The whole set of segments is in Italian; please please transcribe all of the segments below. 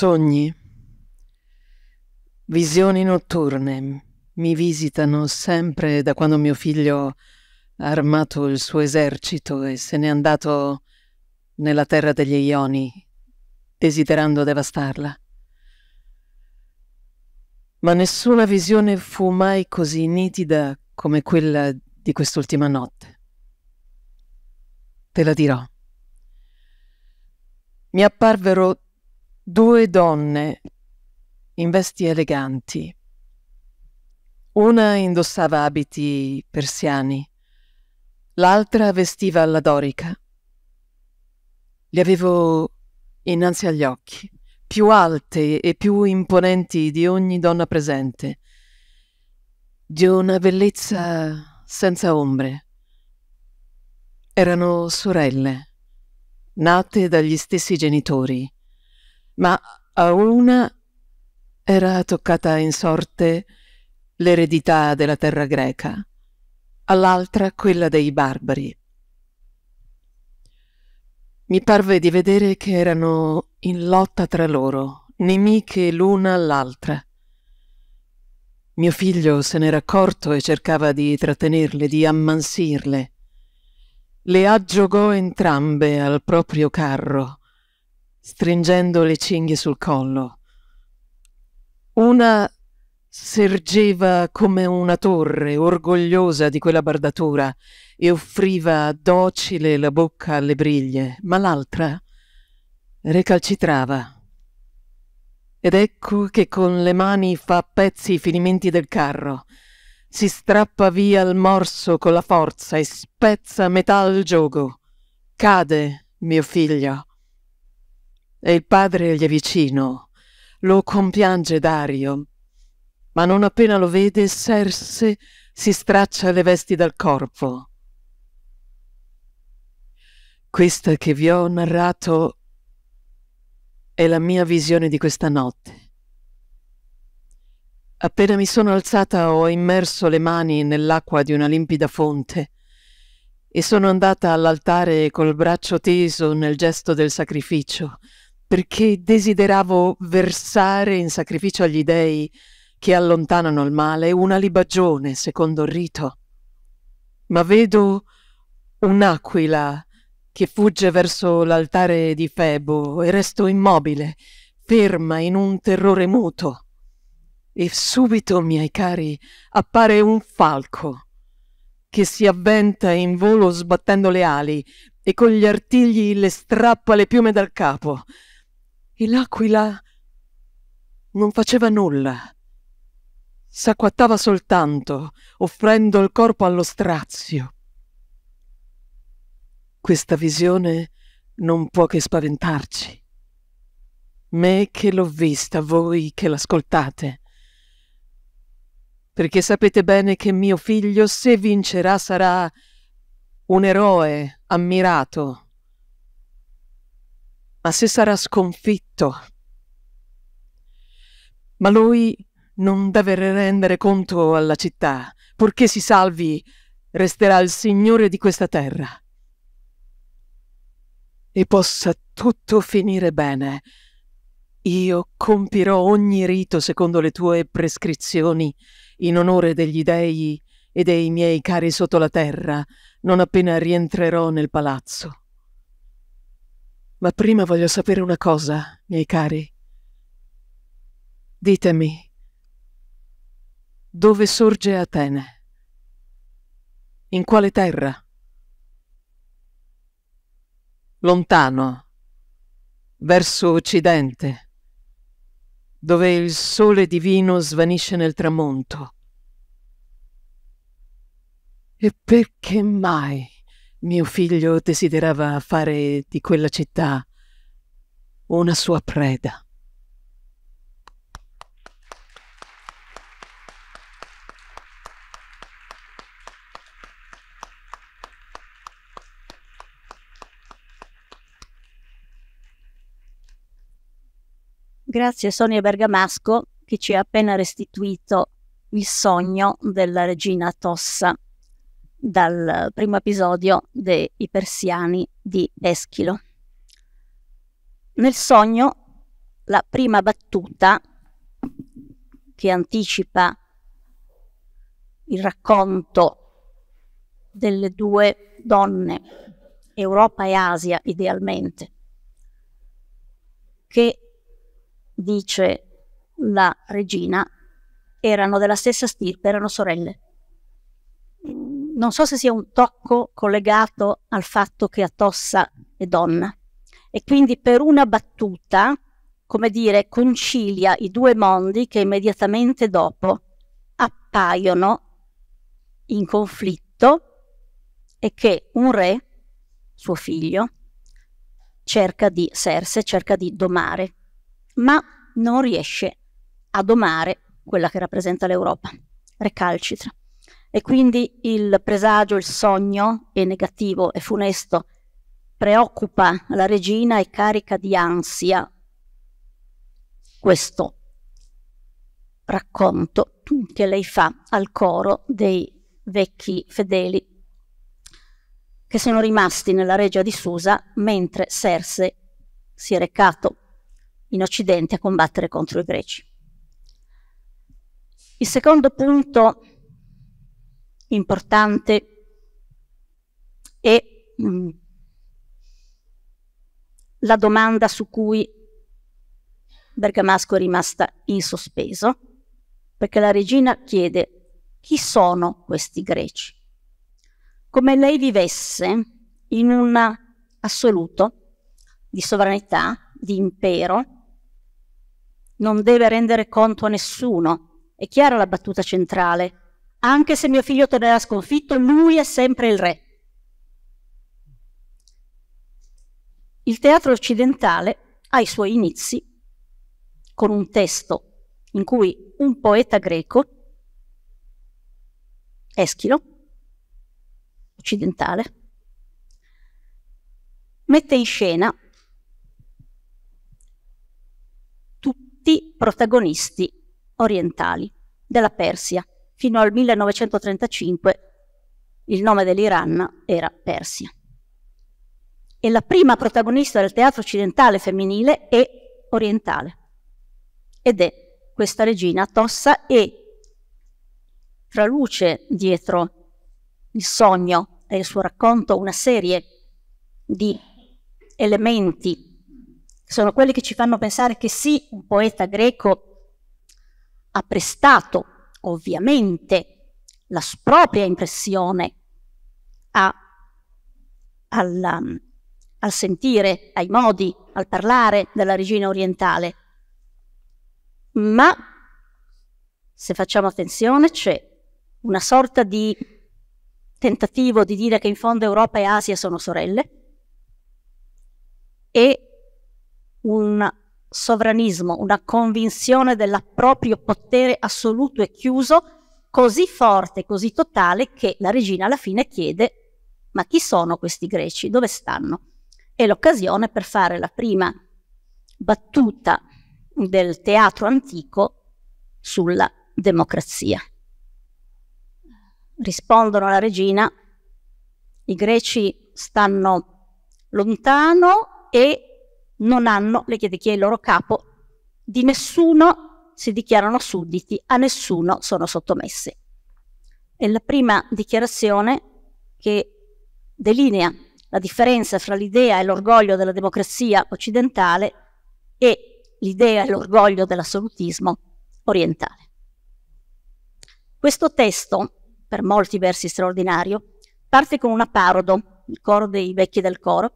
Sogni. Visioni notturne mi visitano sempre da quando mio figlio ha armato il suo esercito e se n'è andato nella terra degli Ioni, desiderando devastarla. Ma nessuna visione fu mai così nitida come quella di quest'ultima notte. Te la dirò. Mi apparvero due donne in vesti eleganti. Una indossava abiti persiani, l'altra vestiva alla dorica. Li avevo innanzi agli occhi, più alte e più imponenti di ogni donna presente, di una bellezza senza ombre. Erano sorelle, nate dagli stessi genitori ma a una era toccata in sorte l'eredità della terra greca, all'altra quella dei barbari. Mi parve di vedere che erano in lotta tra loro, nemiche l'una all'altra. Mio figlio se n'era accorto e cercava di trattenerle, di ammansirle. Le aggiogò entrambe al proprio carro stringendo le cinghie sul collo. Una sergeva come una torre, orgogliosa di quella bardatura, e offriva docile la bocca alle briglie, ma l'altra recalcitrava. Ed ecco che con le mani fa a pezzi i finimenti del carro, si strappa via il morso con la forza e spezza metà al gioco. Cade, mio figlio, e il padre gli è vicino. Lo compiange Dario, ma non appena lo vede Serse si straccia le vesti dal corpo. Questa che vi ho narrato è la mia visione di questa notte. Appena mi sono alzata ho immerso le mani nell'acqua di una limpida fonte e sono andata all'altare col braccio teso nel gesto del sacrificio perché desideravo versare in sacrificio agli dei che allontanano il male una libagione secondo il rito. Ma vedo un'aquila che fugge verso l'altare di Febo e resto immobile, ferma in un terrore muto. E subito, miei cari, appare un falco che si avventa in volo sbattendo le ali e con gli artigli le strappa le piume dal capo e l'aquila non faceva nulla. S'acquattava soltanto, offrendo il corpo allo strazio. Questa visione non può che spaventarci. Me che l'ho vista, voi che l'ascoltate. Perché sapete bene che mio figlio, se vincerà, sarà un eroe ammirato ma se sarà sconfitto. Ma lui non deve rendere conto alla città, purché si salvi, resterà il signore di questa terra. E possa tutto finire bene. Io compirò ogni rito secondo le tue prescrizioni, in onore degli dei e dei miei cari sotto la terra, non appena rientrerò nel palazzo. Ma prima voglio sapere una cosa, miei cari. Ditemi, dove sorge Atene? In quale terra? Lontano, verso occidente, dove il sole divino svanisce nel tramonto. E perché mai? Mio figlio desiderava fare di quella città una sua preda. Grazie a Sonia Bergamasco che ci ha appena restituito il sogno della regina Tossa dal primo episodio dei Persiani di Eschilo. Nel sogno, la prima battuta che anticipa il racconto delle due donne, Europa e Asia idealmente, che dice la regina erano della stessa stirpe, erano sorelle non so se sia un tocco collegato al fatto che Atossa è donna e quindi per una battuta, come dire, concilia i due mondi che immediatamente dopo appaiono in conflitto e che un re, suo figlio, cerca di serse, cerca di domare, ma non riesce a domare quella che rappresenta l'Europa, recalcitra. E quindi il presagio, il sogno è negativo, è funesto, preoccupa la regina e carica di ansia questo racconto che lei fa al coro dei vecchi fedeli che sono rimasti nella regia di Susa mentre Serse si è recato in Occidente a combattere contro i greci. Il secondo punto importante e mm, la domanda su cui Bergamasco è rimasta in sospeso, perché la regina chiede chi sono questi greci? Come lei vivesse in un assoluto di sovranità, di impero, non deve rendere conto a nessuno. È chiara la battuta centrale anche se mio figlio tornerà sconfitto, lui è sempre il re. Il teatro occidentale ha i suoi inizi con un testo in cui un poeta greco, Eschilo, occidentale, mette in scena tutti i protagonisti orientali della Persia, fino al 1935 il nome dell'Iran era Persia. E la prima protagonista del teatro occidentale femminile è orientale. Ed è questa regina Tossa e traluce dietro il sogno e il suo racconto una serie di elementi che sono quelli che ci fanno pensare che sì, un poeta greco ha prestato ovviamente la propria impressione a, al, um, al sentire, ai modi, al parlare della regina orientale. Ma se facciamo attenzione c'è una sorta di tentativo di dire che in fondo Europa e Asia sono sorelle e un sovranismo, una convinzione del proprio potere assoluto e chiuso, così forte, così totale, che la regina alla fine chiede ma chi sono questi greci? Dove stanno? È l'occasione per fare la prima battuta del teatro antico sulla democrazia. Rispondono alla regina, i greci stanno lontano e non hanno le chi è il loro capo, di nessuno si dichiarano sudditi, a nessuno sono sottomessi. È la prima dichiarazione che delinea la differenza fra l'idea e l'orgoglio della democrazia occidentale e l'idea e l'orgoglio dell'assolutismo orientale. Questo testo, per molti versi straordinario, parte con una parodo, il coro dei vecchi del coro,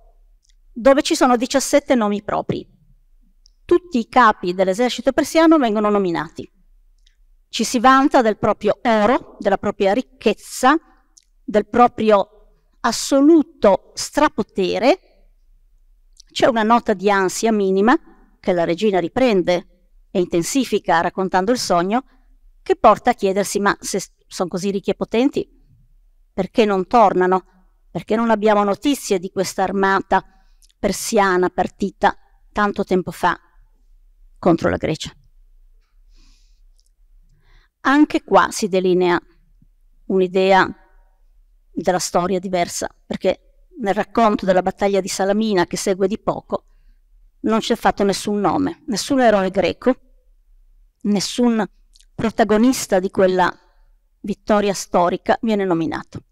dove ci sono 17 nomi propri. Tutti i capi dell'esercito persiano vengono nominati. Ci si vanta del proprio oro, della propria ricchezza, del proprio assoluto strapotere. C'è una nota di ansia minima che la regina riprende e intensifica raccontando il sogno, che porta a chiedersi ma se sono così ricchi e potenti, perché non tornano? Perché non abbiamo notizie di questa armata? persiana partita tanto tempo fa contro la Grecia. Anche qua si delinea un'idea della storia diversa, perché nel racconto della battaglia di Salamina che segue di poco non c'è fatto nessun nome, nessun eroe greco, nessun protagonista di quella vittoria storica viene nominato.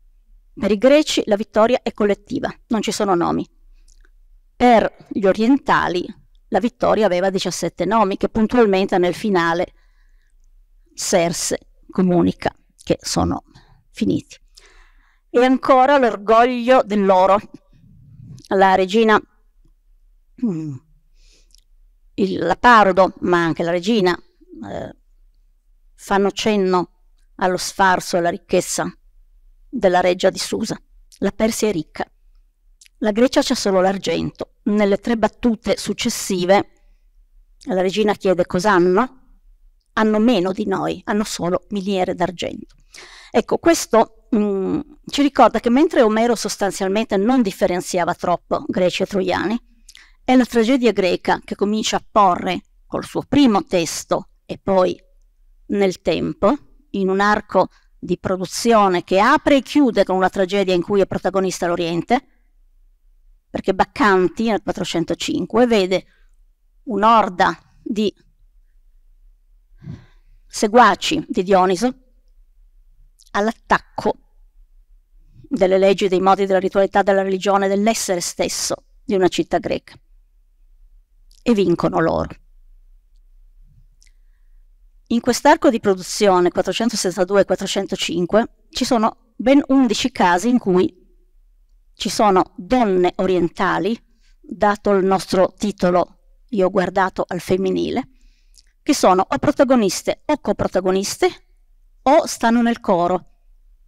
Per i greci la vittoria è collettiva, non ci sono nomi, per gli orientali la vittoria aveva 17 nomi che puntualmente nel finale Serse comunica che sono finiti. E ancora l'orgoglio dell'oro. La regina, mm, il Lapardo, ma anche la regina, eh, fanno cenno allo sfarzo e alla ricchezza della reggia di Susa. La Persia è ricca, la Grecia c'è solo l'argento. Nelle tre battute successive la regina chiede cos'hanno? Hanno meno di noi, hanno solo miniere d'argento. Ecco, questo mh, mm, ci ricorda che mentre Omero sostanzialmente non differenziava troppo greci e troiani, è la tragedia greca che comincia a porre col suo primo testo e poi nel tempo, in un arco di produzione che apre e chiude con una tragedia in cui è protagonista l'Oriente, perché Baccanti nel 405 vede un'orda di seguaci di Dioniso all'attacco delle leggi, dei modi, della ritualità, della religione, dell'essere stesso di una città greca. E vincono loro. In quest'arco di produzione 462-405 ci sono ben 11 casi in cui ci sono donne orientali, dato il nostro titolo, io ho guardato al femminile, che sono o protagoniste o coprotagoniste o stanno nel coro.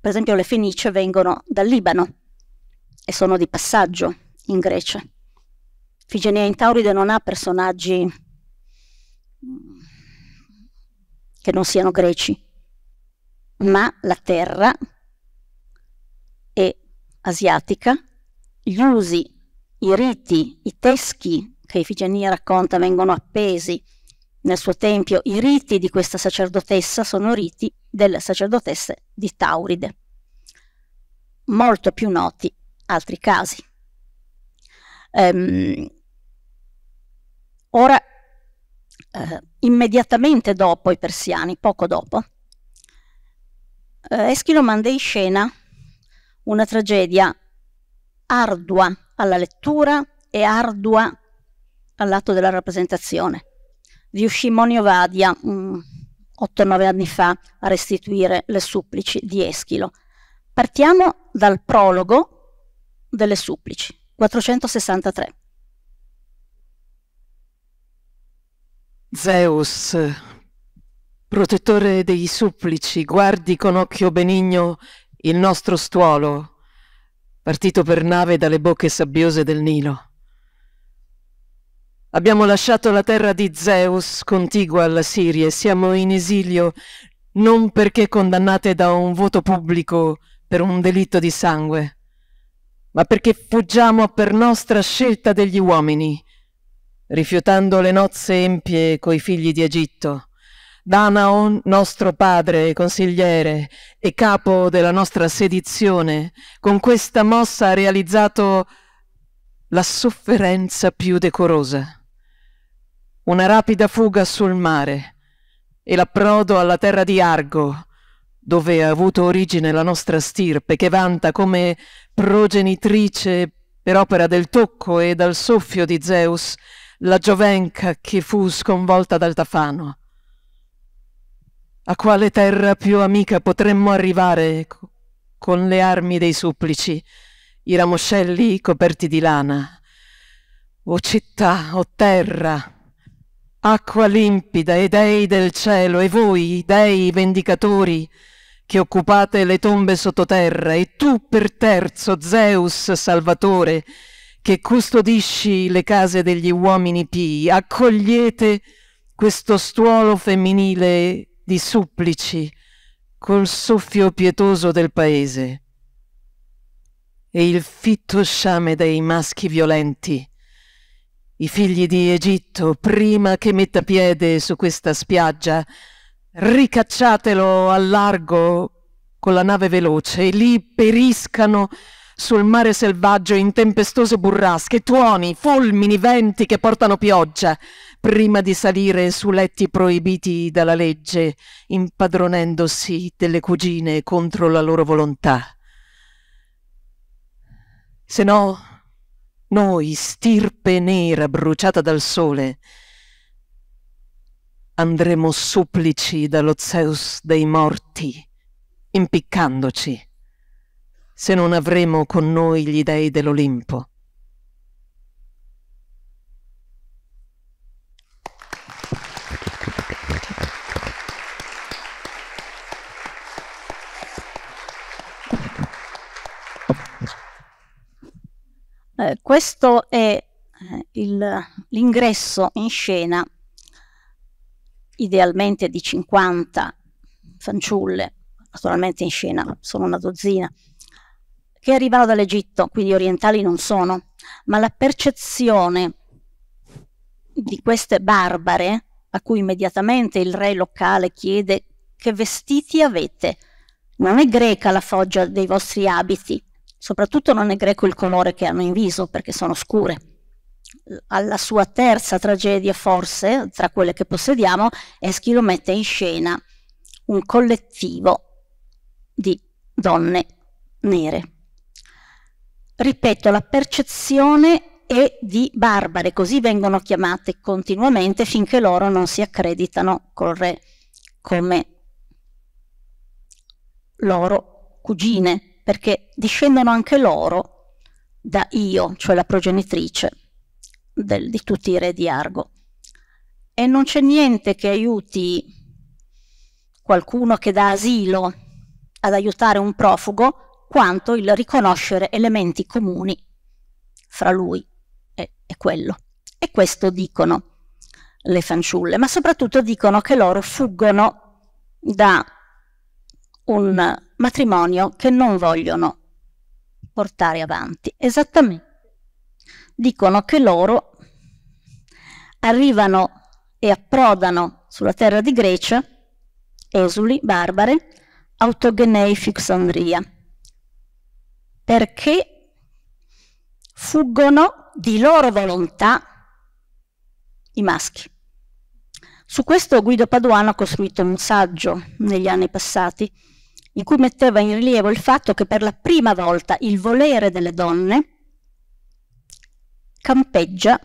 Per esempio le Fenice vengono dal Libano e sono di passaggio in Grecia. Figenia Intauride non ha personaggi mm, che non siano greci, ma la terra asiatica, gli usi, i riti, i teschi che Ifigenia racconta vengono appesi nel suo tempio, i riti di questa sacerdotessa sono riti delle sacerdotesse di Tauride. Molto più noti altri casi. Um, ora, eh, immediatamente dopo i persiani, poco dopo, eh, Eschilo manda in scena una tragedia ardua alla lettura e ardua all'atto della rappresentazione. Riuscì Monio Vadia, 8-9 mm, anni fa, a restituire le supplici di Eschilo. Partiamo dal prologo delle supplici, 463. Zeus, protettore dei supplici, guardi con occhio benigno il nostro stuolo, partito per nave dalle bocche sabbiose del Nilo. Abbiamo lasciato la terra di Zeus contigua alla Siria e siamo in esilio non perché condannate da un voto pubblico per un delitto di sangue, ma perché fuggiamo per nostra scelta degli uomini, rifiutando le nozze empie coi figli di Egitto, Danaon, nostro padre, e consigliere e capo della nostra sedizione, con questa mossa ha realizzato la sofferenza più decorosa. Una rapida fuga sul mare e l'approdo alla terra di Argo, dove ha avuto origine la nostra stirpe, che vanta come progenitrice per opera del tocco e dal soffio di Zeus la giovenca che fu sconvolta dal Tafano a quale terra più amica potremmo arrivare con le armi dei supplici, i ramoscelli coperti di lana? O città, o terra, acqua limpida e dei del cielo, e voi, dei vendicatori, che occupate le tombe sottoterra, e tu per terzo, Zeus Salvatore, che custodisci le case degli uomini pii, accogliete questo stuolo femminile di supplici col soffio pietoso del paese e il fitto sciame dei maschi violenti, i figli di Egitto, prima che metta piede su questa spiaggia, ricacciatelo al largo con la nave veloce e lì periscano sul mare selvaggio in tempestose burrasche, tuoni, fulmini, venti che portano pioggia prima di salire su letti proibiti dalla legge, impadronendosi delle cugine contro la loro volontà. Se no, noi, stirpe nera bruciata dal sole, andremo supplici dallo Zeus dei morti, impiccandoci, se non avremo con noi gli dei dell'Olimpo. Eh, questo è eh, l'ingresso in scena, idealmente di 50 fanciulle, naturalmente in scena sono una dozzina, che arrivano dall'Egitto, quindi orientali non sono, ma la percezione di queste barbare, a cui immediatamente il re locale chiede che vestiti avete, non è greca la foggia dei vostri abiti, Soprattutto non è greco il colore che hanno in viso perché sono scure. Alla sua terza tragedia, forse, tra quelle che possediamo, Eschilo mette in scena un collettivo di donne nere. Ripeto, la percezione è di barbare, così vengono chiamate continuamente finché loro non si accreditano col re come loro cugine perché discendono anche loro da Io, cioè la progenitrice del, di tutti i re di Argo. E non c'è niente che aiuti qualcuno che dà asilo ad aiutare un profugo quanto il riconoscere elementi comuni fra lui e, e quello. E questo dicono le fanciulle, ma soprattutto dicono che loro fuggono da un matrimonio che non vogliono portare avanti. Esattamente. Dicono che loro arrivano e approdano sulla terra di Grecia, esuli, barbare, autogenei fixandria, perché fuggono di loro volontà i maschi. Su questo Guido Paduano ha costruito un saggio negli anni passati, in cui metteva in rilievo il fatto che per la prima volta il volere delle donne campeggia,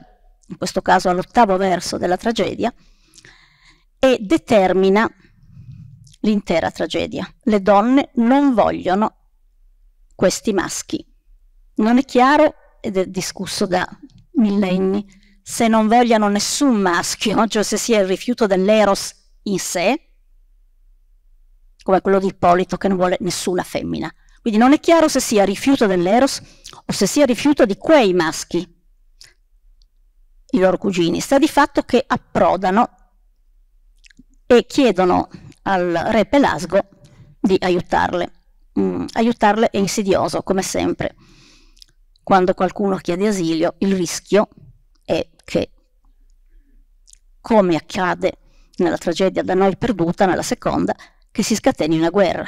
in questo caso all'ottavo verso della tragedia, e determina l'intera tragedia. Le donne non vogliono questi maschi. Non è chiaro, ed è discusso da millenni, se non vogliano nessun maschio, cioè se sia il rifiuto dell'eros in sé, come quello di Ippolito che non vuole nessuna femmina. Quindi non è chiaro se sia rifiuto dell'eros o se sia rifiuto di quei maschi, i loro cugini. Sta di fatto che approdano e chiedono al re Pelasgo di aiutarle. Mm, aiutarle è insidioso, come sempre. Quando qualcuno chiede asilio, il rischio è che, come accade nella tragedia da noi perduta, nella seconda, che si scateni una guerra.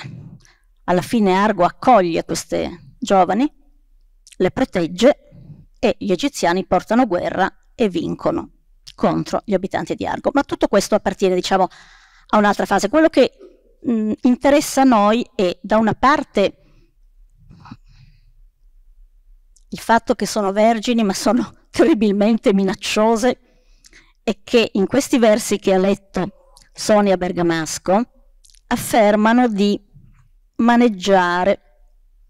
Alla fine Argo accoglie queste giovani, le protegge e gli egiziani portano guerra e vincono contro gli abitanti di Argo. Ma tutto questo appartiene, diciamo, a un'altra fase. Quello che mh, interessa a noi è, da una parte, il fatto che sono vergini, ma sono terribilmente minacciose, e che in questi versi che ha letto Sonia Bergamasco, affermano di maneggiare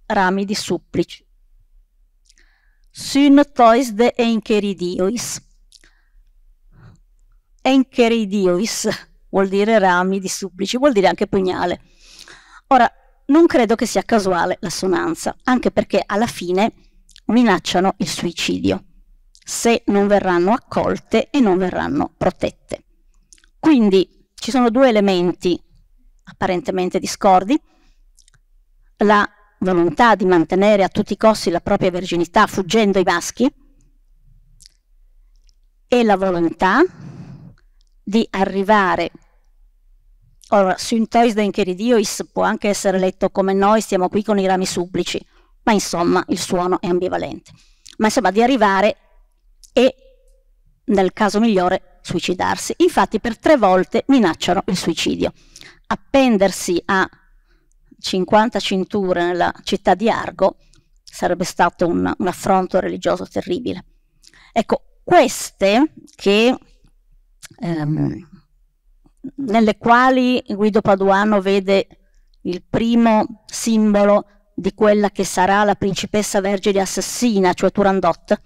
rami di supplici. Synotois de encheridiois. Encheridiois vuol dire rami di supplici, vuol dire anche pugnale. Ora, non credo che sia casuale l'assonanza, anche perché alla fine minacciano il suicidio, se non verranno accolte e non verranno protette. Quindi ci sono due elementi apparentemente discordi, la volontà di mantenere a tutti i costi la propria verginità fuggendo i maschi e la volontà di arrivare Ora, syntois den può anche essere letto come noi stiamo qui con i rami supplici, ma insomma il suono è ambivalente. Ma insomma di arrivare e, nel caso migliore, suicidarsi. Infatti per tre volte minacciano il suicidio appendersi a 50 cinture nella città di Argo sarebbe stato un, un affronto religioso terribile. Ecco, queste che, ehm, nelle quali Guido Paduano vede il primo simbolo di quella che sarà la principessa vergine assassina, cioè Turandot,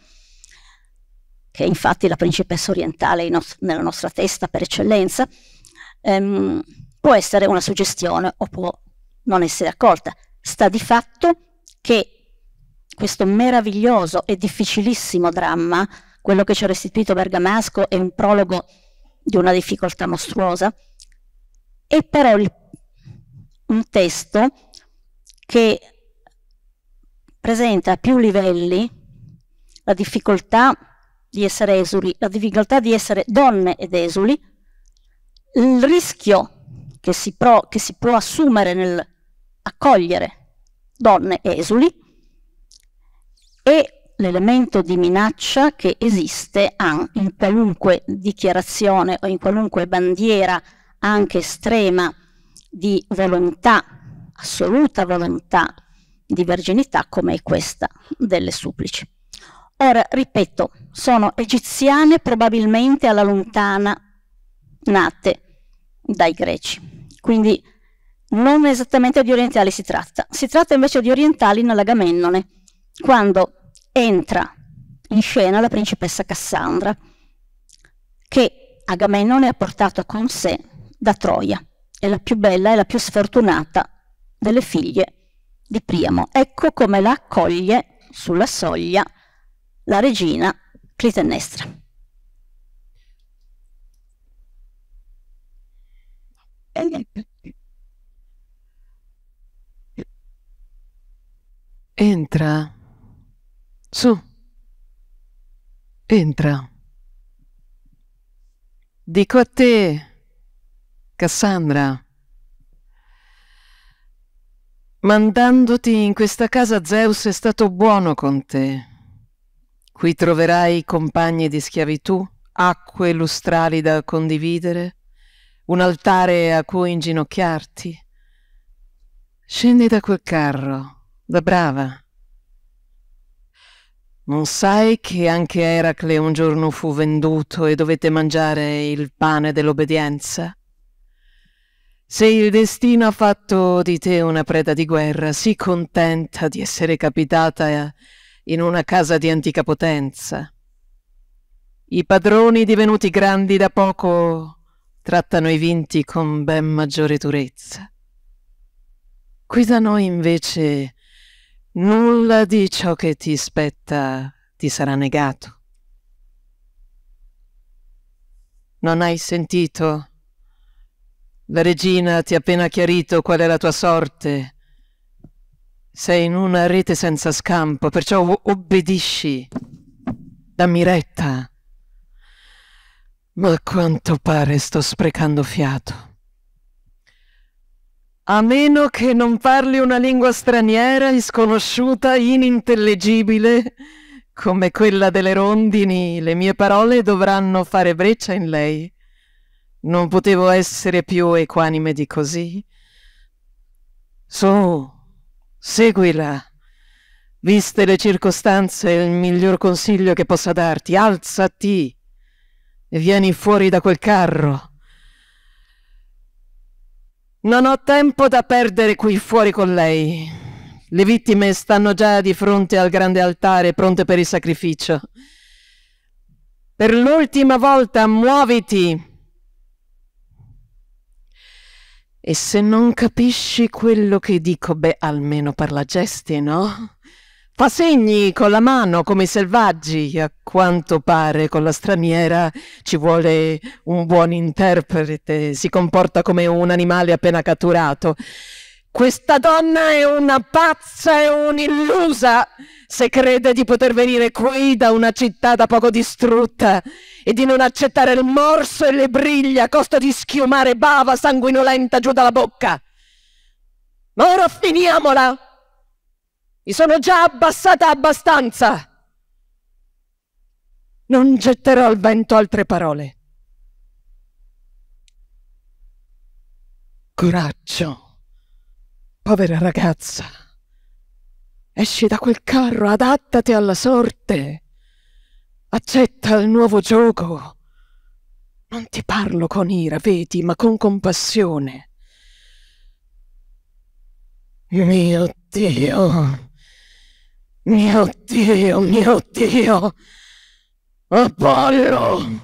che è infatti la principessa orientale no nella nostra testa per eccellenza, ehm, può essere una suggestione o può non essere accolta. Sta di fatto che questo meraviglioso e difficilissimo dramma, quello che ci ha restituito Bergamasco, è un prologo di una difficoltà mostruosa, è però il, un testo che presenta a più livelli la difficoltà di essere esuli, la difficoltà di essere donne ed esuli, il rischio che si, pro, che si può assumere nel accogliere donne esuli e l'elemento di minaccia che esiste in qualunque dichiarazione o in qualunque bandiera anche estrema di volontà, assoluta volontà di verginità come è questa delle supplici. Ora, ripeto, sono egiziane probabilmente alla lontana nate dai greci. Quindi non esattamente di orientali si tratta. Si tratta invece di orientali nell'Agamennone, quando entra in scena la principessa Cassandra, che Agamennone ha portato con sé da Troia. È la più bella e la più sfortunata delle figlie di Priamo. Ecco come la accoglie sulla soglia la regina Clitennestra. Entra. Su. Entra. Dico a te, Cassandra, mandandoti in questa casa Zeus è stato buono con te. Qui troverai compagni di schiavitù, acque lustrali da condividere, un altare a cui inginocchiarti. Scendi da quel carro, da brava. Non sai che anche Eracle un giorno fu venduto e dovette mangiare il pane dell'obbedienza? Se il destino ha fatto di te una preda di guerra, si contenta di essere capitata in una casa di antica potenza. I padroni divenuti grandi da poco trattano i vinti con ben maggiore durezza. Qui da noi invece nulla di ciò che ti spetta ti sarà negato. Non hai sentito? La regina ti ha appena chiarito qual è la tua sorte. Sei in una rete senza scampo, perciò obbedisci. Dammi retta. Ma a quanto pare sto sprecando fiato. A meno che non parli una lingua straniera, sconosciuta, inintellegibile, come quella delle rondini, le mie parole dovranno fare breccia in lei. Non potevo essere più equanime di così. Su, seguila. Viste le circostanze, il miglior consiglio che possa darti. Alzati e vieni fuori da quel carro. Non ho tempo da perdere qui fuori con lei. Le vittime stanno già di fronte al grande altare, pronte per il sacrificio. Per l'ultima volta muoviti! E se non capisci quello che dico, beh, almeno parla gesti, no? Fa segni con la mano come i selvaggi, a quanto pare con la straniera ci vuole un buon interprete, si comporta come un animale appena catturato. Questa donna è una pazza e un'illusa se crede di poter venire qui da una città da poco distrutta e di non accettare il morso e le briglie a costo di schiumare bava sanguinolenta giù dalla bocca. Ma ora finiamola! Mi sono già abbassata abbastanza. Non getterò al vento altre parole. Coraggio, povera ragazza. Esci da quel carro, adattati alla sorte. Accetta il nuovo gioco. Non ti parlo con ira, vedi, ma con compassione. Mio Dio. Mio Dio, mio Dio! Apollo!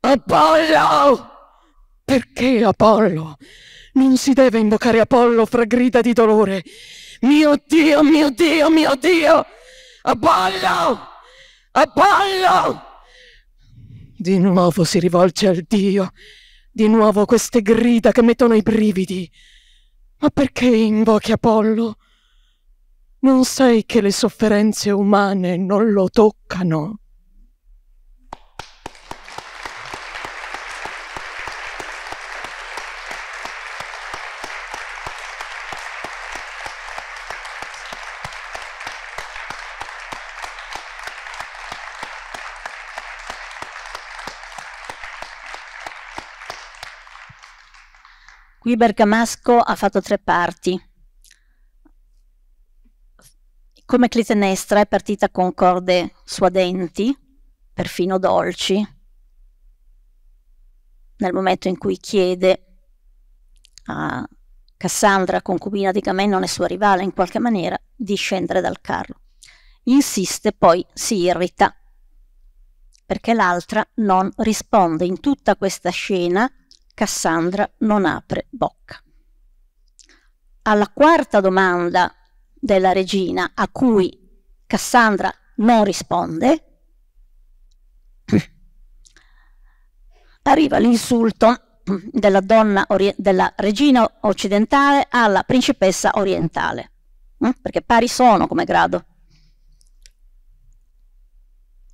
Apollo! Perché Apollo? Non si deve invocare Apollo fra grida di dolore. Mio Dio, mio Dio, mio Dio! Apollo! Apollo! Di nuovo si rivolge al Dio. Di nuovo queste grida che mettono i brividi. Ma perché invochi Apollo? Non sai che le sofferenze umane non lo toccano? Qui Bergamasco ha fatto tre parti, come Clitennestra è partita con corde suadenti, perfino dolci, nel momento in cui chiede a Cassandra, concubina di Gamennone, sua rivale in qualche maniera, di scendere dal carro. Insiste, poi si irrita, perché l'altra non risponde. In tutta questa scena Cassandra non apre bocca. Alla quarta domanda della regina a cui Cassandra non risponde, arriva l'insulto della, donna della, regina occidentale alla principessa orientale, hm? perché pari sono come grado.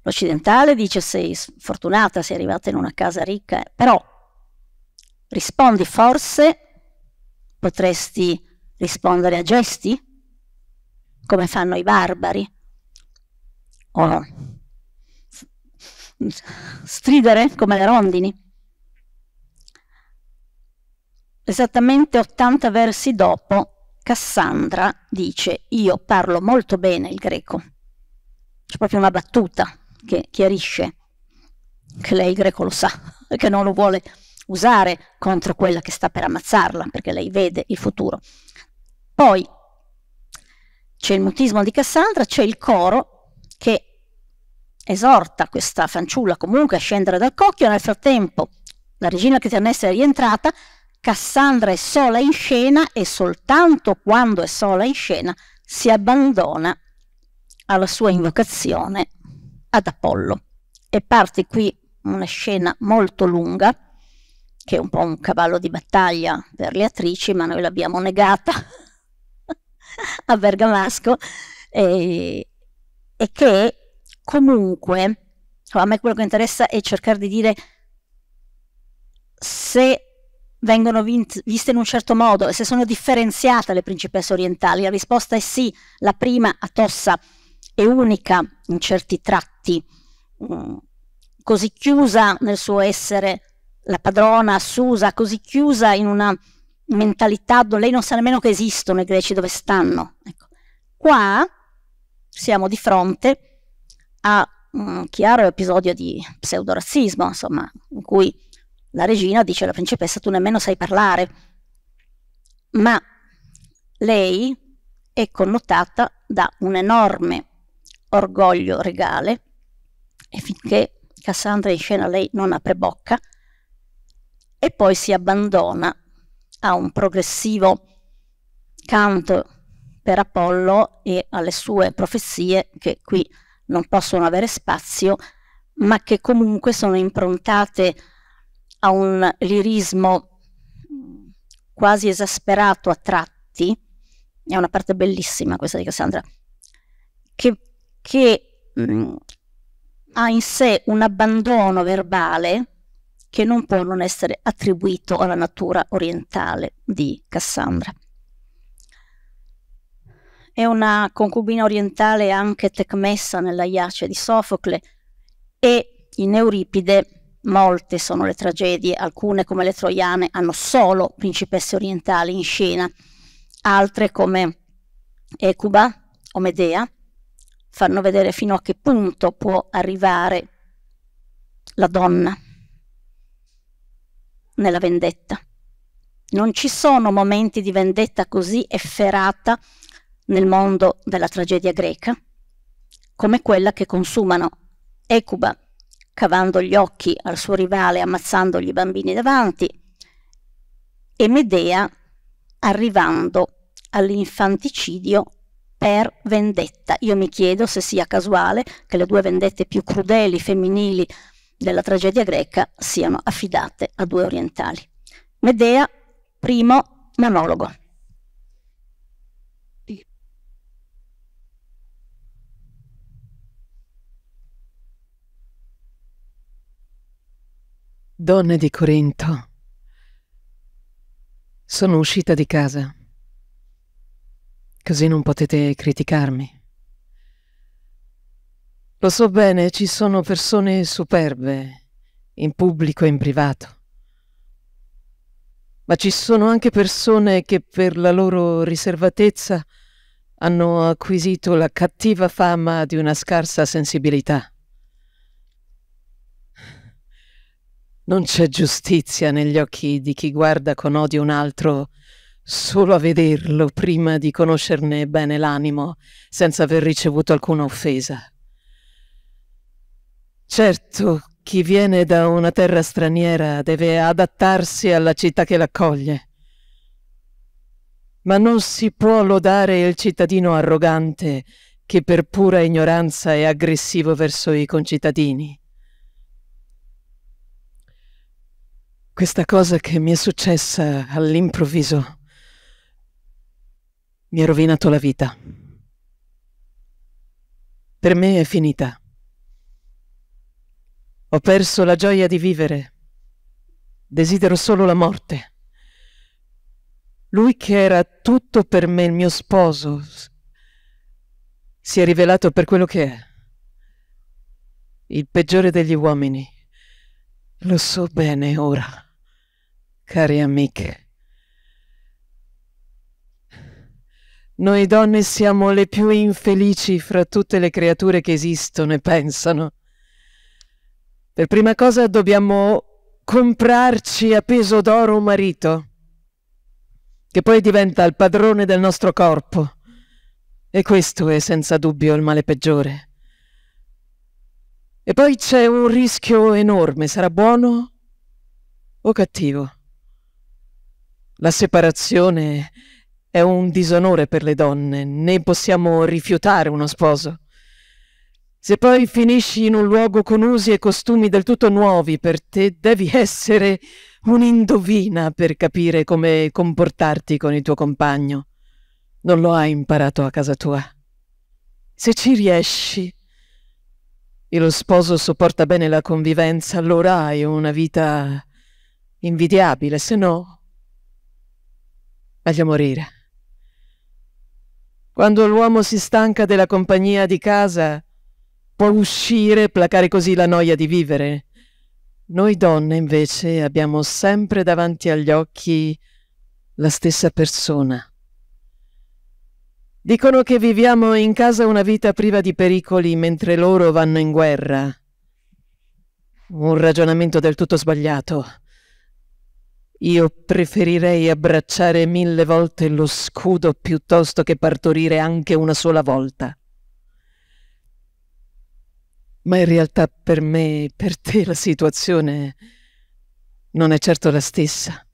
L'occidentale dice sei sfortunata, sei arrivata in una casa ricca, eh, però rispondi forse, potresti rispondere a gesti? come fanno i barbari. O no? Stridere come le rondini. Esattamente 80 versi dopo, Cassandra dice io parlo molto bene il greco. C'è proprio una battuta che chiarisce che lei il greco lo sa e che non lo vuole usare contro quella che sta per ammazzarla, perché lei vede il futuro. Poi c'è il mutismo di Cassandra, c'è il coro che esorta questa fanciulla comunque a scendere dal cocchio, nel frattempo la regina Clitemnestra è rientrata, Cassandra è sola in scena e soltanto quando è sola in scena si abbandona alla sua invocazione ad Apollo. E parte qui una scena molto lunga, che è un po' un cavallo di battaglia per le attrici, ma noi l'abbiamo negata a Bergamasco e, e che comunque cioè, a me quello che interessa è cercare di dire se vengono vint- viste in un certo modo e se sono differenziate le principesse orientali. La risposta è sì, la prima a Tossa è unica in certi tratti, mh, mm, così chiusa nel suo essere la padrona Susa, così chiusa in una mentalità, lei non sa nemmeno che esistono i greci dove stanno. Ecco. Qua siamo di fronte a un chiaro episodio di pseudorazzismo, insomma, in cui la regina dice alla principessa tu nemmeno sai parlare, ma lei è connotata da un enorme orgoglio regale e finché Cassandra è in scena lei non apre bocca e poi si abbandona a un progressivo Kant per Apollo e alle sue profezie che qui non possono avere spazio, ma che comunque sono improntate a un lirismo mm, quasi esasperato a tratti, è una parte bellissima questa di Cassandra, che, che mh, mm, ha in sé un abbandono verbale che non può non essere attribuito alla natura orientale di Cassandra. È una concubina orientale anche Tecmessa nella Iace di Sofocle e in Euripide molte sono le tragedie, alcune come le troiane hanno solo principesse orientali in scena, altre come Ecuba o Medea fanno vedere fino a che punto può arrivare la donna nella vendetta. Non ci sono momenti di vendetta così efferata nel mondo della tragedia greca come quella che consumano Ecuba, cavando gli occhi al suo rivale, ammazzandogli i bambini davanti, e Medea arrivando all'infanticidio per vendetta. Io mi chiedo se sia casuale che le due vendette più crudeli femminili della tragedia greca siano affidate a due orientali. Medea, primo monologo. Donne di Corinto, sono uscita di casa, così non potete criticarmi. Lo so bene, ci sono persone superbe, in pubblico e in privato. Ma ci sono anche persone che per la loro riservatezza hanno acquisito la cattiva fama di una scarsa sensibilità. Non c'è giustizia negli occhi di chi guarda con odio un altro solo a vederlo prima di conoscerne bene l'animo, senza aver ricevuto alcuna offesa. Certo, chi viene da una terra straniera deve adattarsi alla città che l'accoglie. Ma non si può lodare il cittadino arrogante che per pura ignoranza è aggressivo verso i concittadini. Questa cosa che mi è successa all'improvviso mi ha rovinato la vita. Per me è finita. Ho perso la gioia di vivere. Desidero solo la morte. Lui che era tutto per me, il mio sposo, si è rivelato per quello che è. Il peggiore degli uomini. Lo so bene ora, care amiche. Noi donne siamo le più infelici fra tutte le creature che esistono e pensano. Per prima cosa dobbiamo comprarci a peso d'oro un marito, che poi diventa il padrone del nostro corpo. E questo è senza dubbio il male peggiore. E poi c'è un rischio enorme, sarà buono o cattivo? La separazione è un disonore per le donne, né possiamo rifiutare uno sposo. Se poi finisci in un luogo con usi e costumi del tutto nuovi per te, devi essere un'indovina per capire come comportarti con il tuo compagno. Non lo hai imparato a casa tua. Se ci riesci e lo sposo sopporta bene la convivenza, allora hai una vita invidiabile, se no... Meglio morire. Quando l'uomo si stanca della compagnia di casa, può uscire e placare così la noia di vivere. Noi donne, invece, abbiamo sempre davanti agli occhi la stessa persona. Dicono che viviamo in casa una vita priva di pericoli mentre loro vanno in guerra. Un ragionamento del tutto sbagliato. Io preferirei abbracciare mille volte lo scudo piuttosto che partorire anche una sola volta. Ma in realtà per me e per te la situazione non è certo la stessa.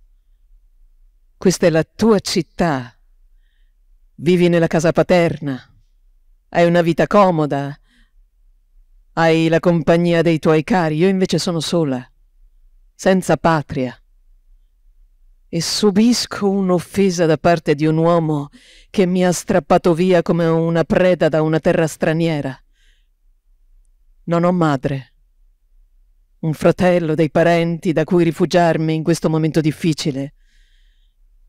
Questa è la tua città. Vivi nella casa paterna. Hai una vita comoda. Hai la compagnia dei tuoi cari. Io invece sono sola, senza patria. E subisco un'offesa da parte di un uomo che mi ha strappato via come una preda da una terra straniera. Non ho madre. Un fratello, dei parenti da cui rifugiarmi in questo momento difficile.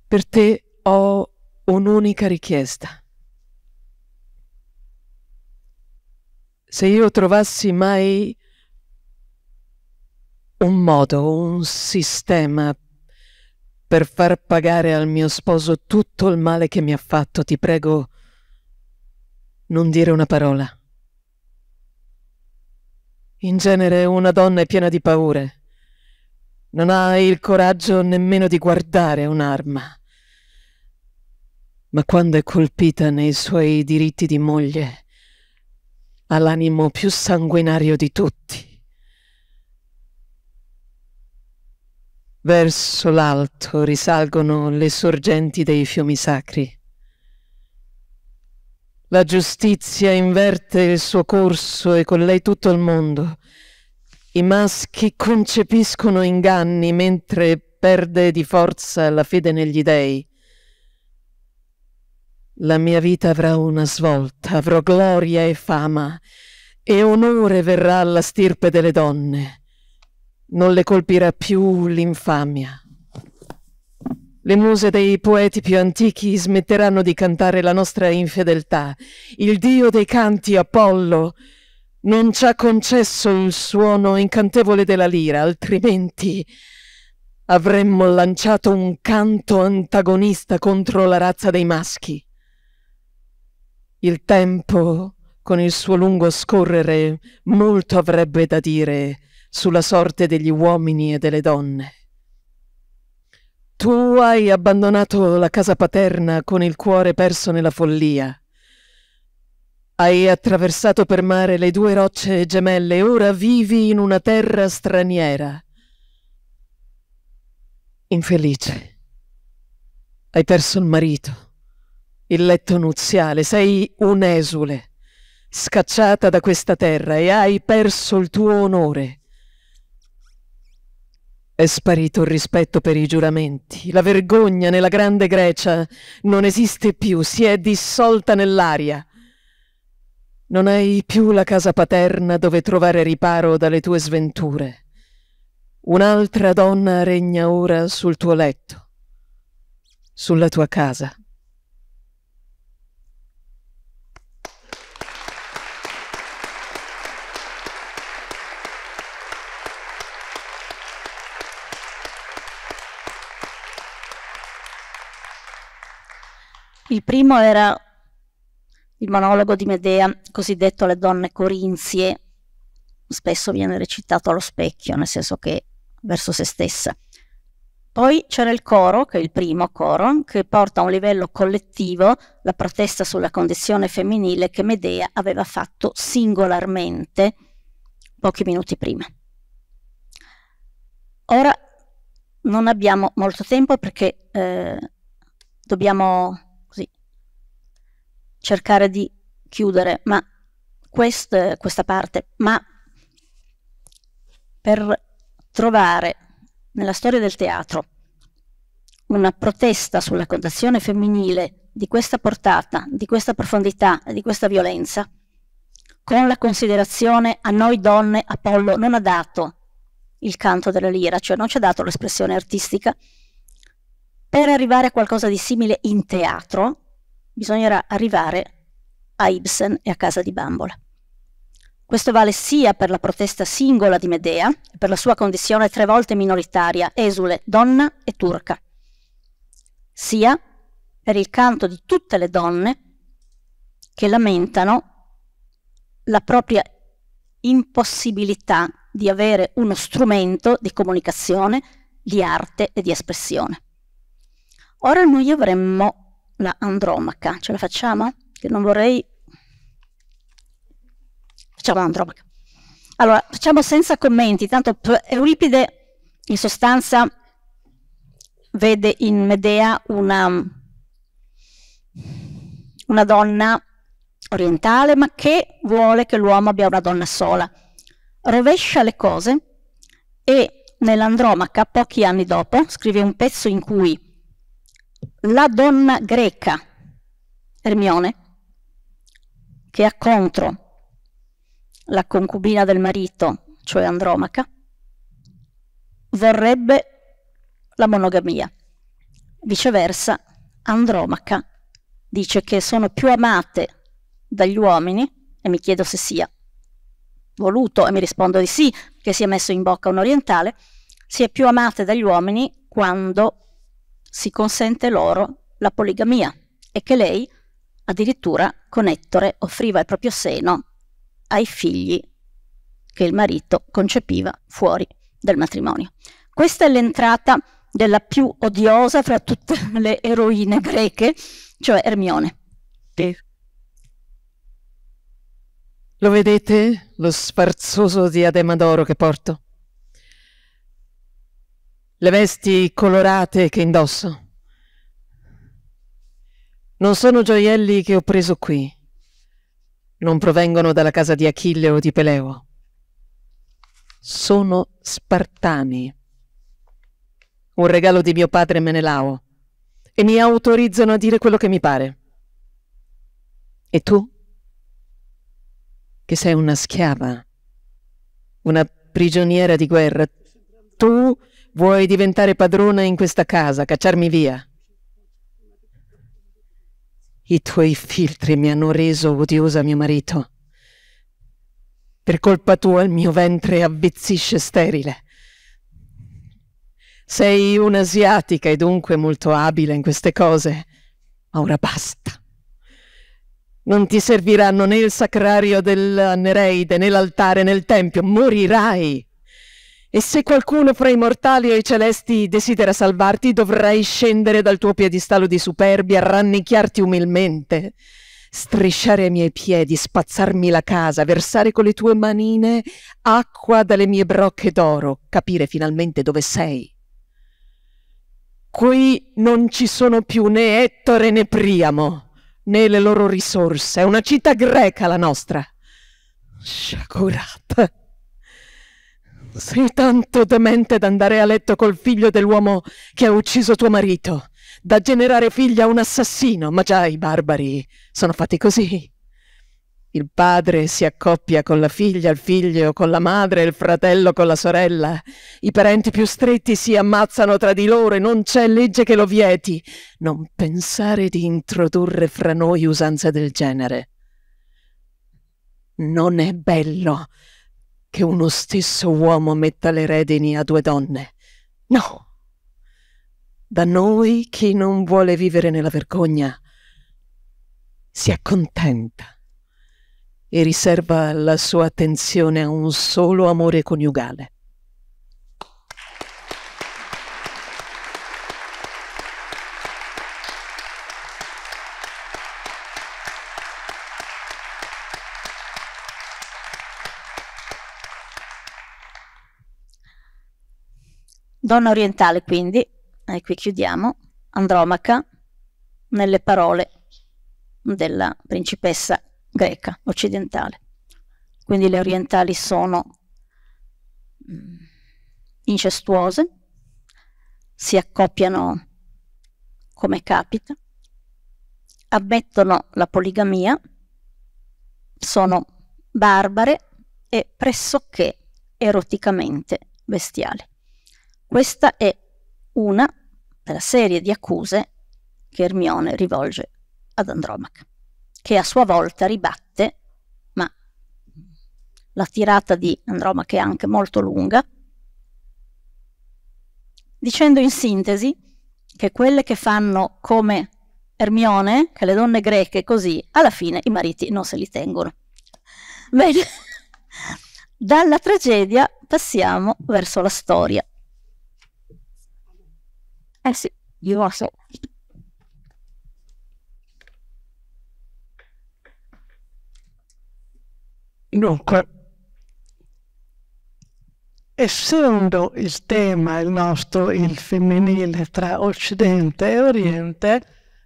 Per te ho un'unica richiesta. Se io trovassi mai un modo, un sistema per far pagare al mio sposo tutto il male che mi ha fatto, ti prego, non dire una parola. In genere una donna è piena di paure. Non ha il coraggio nemmeno di guardare un'arma. Ma quando è colpita nei suoi diritti di moglie, ha l'animo più sanguinario di tutti. Verso l'alto risalgono le sorgenti dei fiumi sacri. La giustizia inverte il suo corso e con lei tutto il mondo. I maschi concepiscono inganni mentre perde di forza la fede negli dèi. La mia vita avrà una svolta, avrò gloria e fama, e onore verrà alla stirpe delle donne. Non le colpirà più l'infamia. Le muse dei poeti più antichi smetteranno di cantare la nostra infedeltà. Il dio dei canti, Apollo, non ci ha concesso il suono incantevole della lira, altrimenti avremmo lanciato un canto antagonista contro la razza dei maschi. Il tempo, con il suo lungo scorrere, molto avrebbe da dire sulla sorte degli uomini e delle donne. Tu hai abbandonato la casa paterna con il cuore perso nella follia. Hai attraversato per mare le due rocce gemelle e ora vivi in una terra straniera. Infelice. Hai perso il marito, il letto nuziale, sei un'esule, scacciata da questa terra e hai perso il tuo onore. È sparito il rispetto per i giuramenti, la vergogna nella grande Grecia non esiste più, si è dissolta nell'aria. Non hai più la casa paterna dove trovare riparo dalle tue sventure. Un'altra donna regna ora sul tuo letto, sulla tua casa. Il primo era il monologo di Medea, cosiddetto Le donne corinzie, spesso viene recitato allo specchio, nel senso che verso se stessa. Poi c'era il coro, che è il primo coro, che porta a un livello collettivo la protesta sulla condizione femminile che Medea aveva fatto singolarmente pochi minuti prima. Ora non abbiamo molto tempo perché eh, dobbiamo cercare di chiudere ma quest, questa parte, ma per trovare nella storia del teatro una protesta sulla condizione femminile di questa portata, di questa profondità e di questa violenza, con la considerazione a noi donne Apollo non ha dato il canto della lira, cioè non ci ha dato l'espressione artistica, per arrivare a qualcosa di simile in teatro, bisognerà arrivare a Ibsen e a Casa di Bambola. Questo vale sia per la protesta singola di Medea, per la sua condizione tre volte minoritaria, esule, donna e turca, sia per il canto di tutte le donne che lamentano la propria impossibilità di avere uno strumento di comunicazione, di arte e di espressione. Ora noi avremmo la Andromaca. Ce la facciamo? Che non vorrei... Facciamo l'Andromaca. Allora, facciamo senza commenti, tanto Euripide in sostanza vede in Medea una, una donna orientale, ma che vuole che l'uomo abbia una donna sola. Rovescia le cose e nell'Andromaca, pochi anni dopo, scrive un pezzo in cui la donna greca, Ermione, che ha contro la concubina del marito, cioè Andromaca, vorrebbe la monogamia. Viceversa, Andromaca dice che sono più amate dagli uomini, e mi chiedo se sia voluto, e mi rispondo di sì, che sia messo in bocca un orientale, si è più amate dagli uomini quando si consente loro la poligamia e che lei addirittura con Ettore offriva il proprio seno ai figli che il marito concepiva fuori del matrimonio. Questa è l'entrata della più odiosa fra tutte le eroine greche, cioè Ermione. Lo vedete lo sfarzoso diadema d'oro che porto? le vesti colorate che indosso. Non sono gioielli che ho preso qui. Non provengono dalla casa di Achille o di Peleo. Sono spartani. Un regalo di mio padre Menelao. E mi autorizzano a dire quello che mi pare. E tu? Che sei una schiava, una prigioniera di guerra. Tu Vuoi diventare padrona in questa casa, cacciarmi via? I tuoi filtri mi hanno reso odiosa mio marito. Per colpa tua il mio ventre avvizzisce sterile. Sei un'asiatica e dunque molto abile in queste cose. Ma ora basta. Non ti serviranno né il sacrario della Nereide né l'altare né il tempio. Morirai. E se qualcuno fra i mortali o i celesti desidera salvarti, dovrai scendere dal tuo piedistallo di superbia, rannicchiarti umilmente, strisciare ai miei piedi, spazzarmi la casa, versare con le tue manine acqua dalle mie brocche d'oro, capire finalmente dove sei. Qui non ci sono più né Ettore né Priamo, né le loro risorse. È una città greca la nostra. Sciagurata. Sei tanto demente ad andare a letto col figlio dell'uomo che ha ucciso tuo marito, da generare figlia a un assassino, ma già i barbari sono fatti così. Il padre si accoppia con la figlia, il figlio con la madre, il fratello con la sorella. I parenti più stretti si ammazzano tra di loro e non c'è legge che lo vieti. Non pensare di introdurre fra noi usanze del genere. Non è bello che uno stesso uomo metta le redini a due donne. No! Da noi chi non vuole vivere nella vergogna si accontenta e riserva la sua attenzione a un solo amore coniugale. Donna orientale quindi, e qui chiudiamo, Andromaca, nelle parole della principessa greca occidentale. Quindi le orientali sono mm, incestuose, si accoppiano come capita, ammettono la poligamia, sono barbare e pressoché eroticamente bestiali. Questa è una della serie di accuse che Ermione rivolge ad Andromaca, che a sua volta ribatte, ma la tirata di Andromaca è anche molto lunga, dicendo in sintesi che quelle che fanno come Ermione, che le donne greche così, alla fine i mariti non se li tengono. Bene, dalla tragedia passiamo verso la storia. Eh sì, io lo so. Dunque, essendo il tema il nostro, il femminile tra Occidente e Oriente,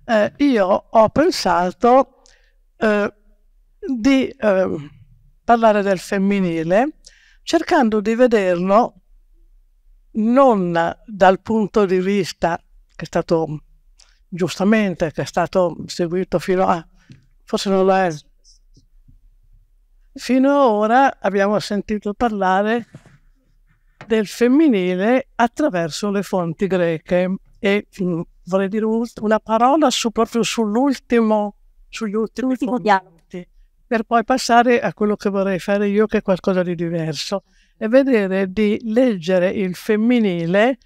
eh, io ho pensato eh, di eh, parlare del femminile cercando di vederlo non dal punto di vista che è stato giustamente, che è stato seguito fino a, forse non lo è, fino ad ora abbiamo sentito parlare del femminile attraverso le fonti greche e mm, vorrei dire una parola su, proprio sull'ultimo, sugli ultimi dialoghi, per poi passare a quello che vorrei fare io che è qualcosa di diverso e vedere di leggere il femminile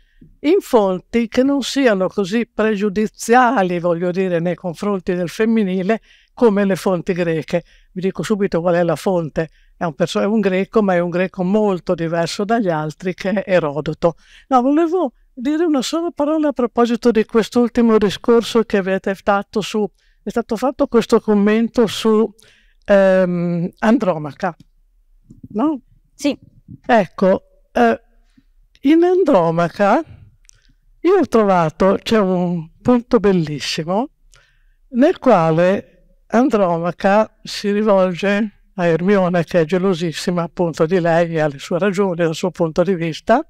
in fonti che non siano così pregiudiziali, voglio dire, nei confronti del femminile come le fonti greche. Vi dico subito qual è la fonte. È un, è un greco, ma è un greco molto diverso dagli altri che è Erodoto. No, volevo dire una sola parola a proposito di quest'ultimo discorso che avete fatto su... È stato fatto questo commento su ehm, Andromaca, no? Sì. Ecco, eh, in Andromaca io ho trovato, c'è un punto bellissimo, nel quale Andromaca si rivolge a Ermione, che è gelosissima appunto di lei e alle sue ragioni, dal suo punto di vista,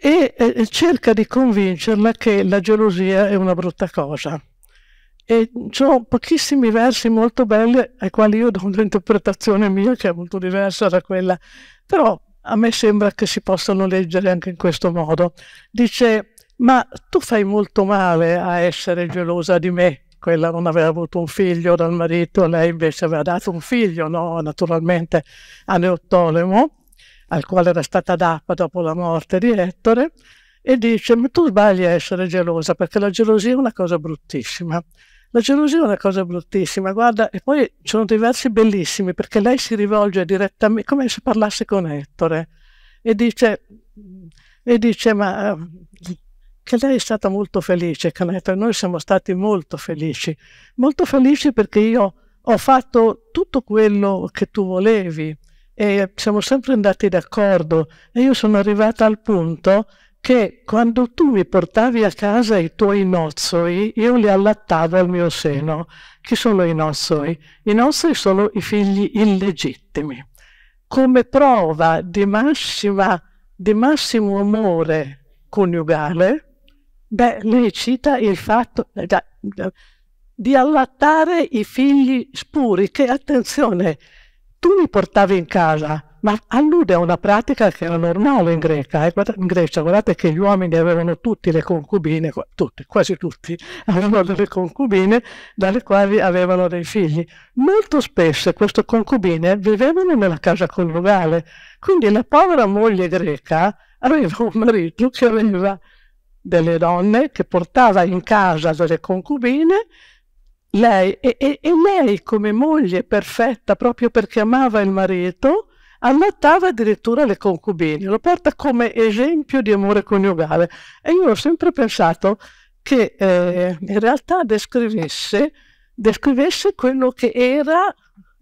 e, e cerca di convincerla che la gelosia è una brutta cosa e ci sono pochissimi versi molto belli ai quali io do un'interpretazione mia che è molto diversa da quella, però a me sembra che si possano leggere anche in questo modo. Dice, ma tu fai molto male a essere gelosa di me, quella non aveva avuto un figlio dal marito, lei invece aveva dato un figlio, no? naturalmente, a Neottolemo, al quale era stata data dopo la morte di Ettore, e dice, ma tu sbagli a essere gelosa, perché la gelosia è una cosa bruttissima. La gelosia è una cosa bruttissima, guarda, e poi ci sono dei versi bellissimi perché lei si rivolge direttamente, come se parlasse con Ettore, e dice, e dice ma ehm, che lei è stata molto felice, Canetto, e noi siamo stati molto felici, molto felici perché io ho fatto tutto quello che tu volevi e siamo sempre andati d'accordo e io sono arrivata al punto che quando tu mi portavi a casa i tuoi nozzoi, io li allattavo al mio seno. Chi sono i nozzoi? I nostri sono i figli illegittimi. Come prova di, massima, di massimo amore coniugale, beh, lei cita il fatto eh, eh, di allattare i figli spuri, che attenzione, tu mi portavi in casa, ma allude a una pratica che era normale in, Grecia, eh? in Grecia. Guardate che gli uomini avevano tutti le concubine, tutti, quasi tutti, avevano delle concubine dalle quali avevano dei figli. Molto spesso queste concubine vivevano nella casa coniugale, quindi la povera moglie greca aveva un marito che aveva delle donne che portava in casa delle concubine lei, e, e, lei come moglie perfetta proprio perché amava il marito allattava addirittura le concubine, lo porta come esempio di amore coniugale. E io ho sempre pensato che eh, in realtà descrivesse, descrivesse quello che era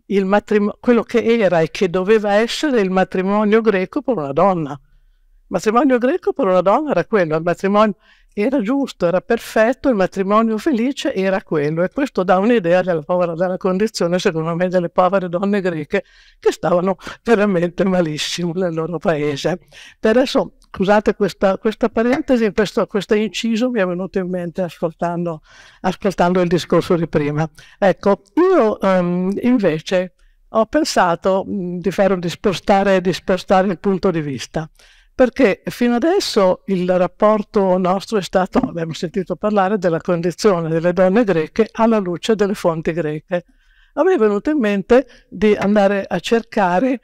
il matrimonio, quello che era e che doveva essere il matrimonio greco per una donna. Il matrimonio greco per una donna era quello, il matrimonio era giusto, era perfetto, il matrimonio felice era quello e questo dà un'idea della, povera, della condizione, secondo me, delle povere donne greche che stavano veramente malissimo nel loro paese. Per adesso, scusate questa, questa parentesi, questo, questo, inciso mi è venuto in mente ascoltando, ascoltando il discorso di prima. Ecco, io um, invece ho pensato di, fare, di, spostare, di spostare il punto di vista perché fino adesso il rapporto nostro è stato, abbiamo sentito parlare della condizione delle donne greche alla luce delle fonti greche. A me è venuto in mente di andare a cercare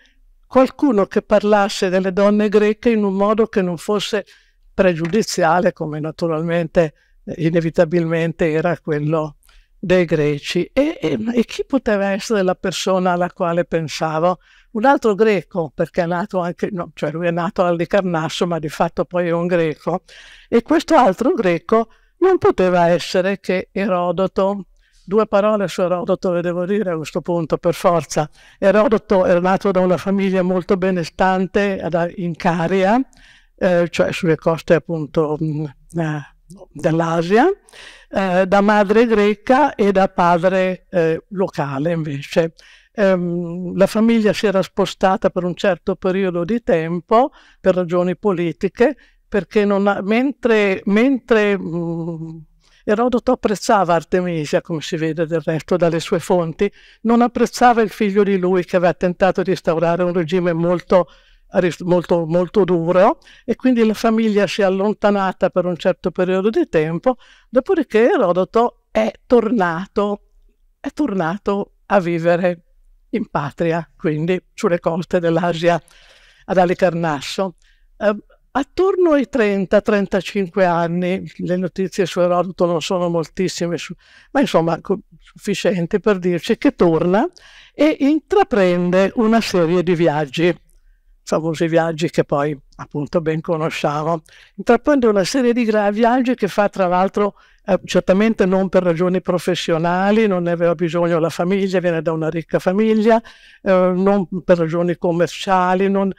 qualcuno che parlasse delle donne greche in un modo che non fosse pregiudiziale, come naturalmente eh, inevitabilmente era quello dei greci. E, e, e chi poteva essere la persona alla quale pensavo? un altro greco, perché è nato anche, no, cioè lui è nato a ma di fatto poi è un greco, e questo altro greco non poteva essere che Erodoto. Due parole su Erodoto le devo dire a questo punto, per forza. Erodoto era nato da una famiglia molto benestante in Caria, eh, cioè sulle coste appunto mm, eh, dell'Asia, eh, da madre greca e da padre eh, locale invece. Ehm, la famiglia si era spostata per un certo periodo di tempo per ragioni politiche, perché ha, mentre, mentre mh, mm, Erodoto apprezzava Artemisia, come si vede del resto dalle sue fonti, non apprezzava il figlio di lui che aveva tentato di instaurare un regime molto, molto, molto duro e quindi la famiglia si è allontanata per un certo periodo di tempo, dopodiché Erodoto è tornato, è tornato a vivere in patria, quindi sulle coste dell'Asia ad Alicarnasso. Eh, attorno ai 30-35 anni, le notizie su Erodoto non sono moltissime, ma insomma sufficienti per dirci che torna e intraprende una serie di viaggi, famosi viaggi che poi appunto ben conosciamo. Intraprende una serie di viaggi che fa tra l'altro eh, certamente non per ragioni professionali, non ne aveva bisogno la famiglia, viene da una ricca famiglia, eh, non per ragioni commerciali, non...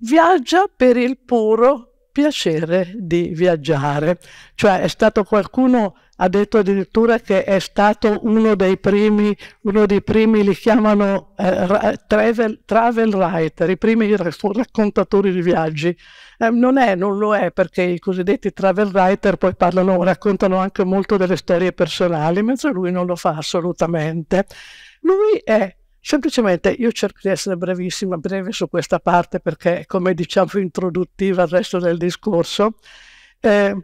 viaggia per il puro piacere di viaggiare, cioè è stato qualcuno ha detto addirittura che è stato uno dei primi, uno dei primi li chiamano eh, travel, travel, writer, i primi raccontatori di viaggi. Eh, non è, non lo è, perché i cosiddetti travel writer poi parlano, raccontano anche molto delle storie personali, mentre lui non lo fa assolutamente. Lui è Semplicemente io cerco di essere brevissima, breve su questa parte perché, come diciamo, introduttiva al resto del discorso. Eh,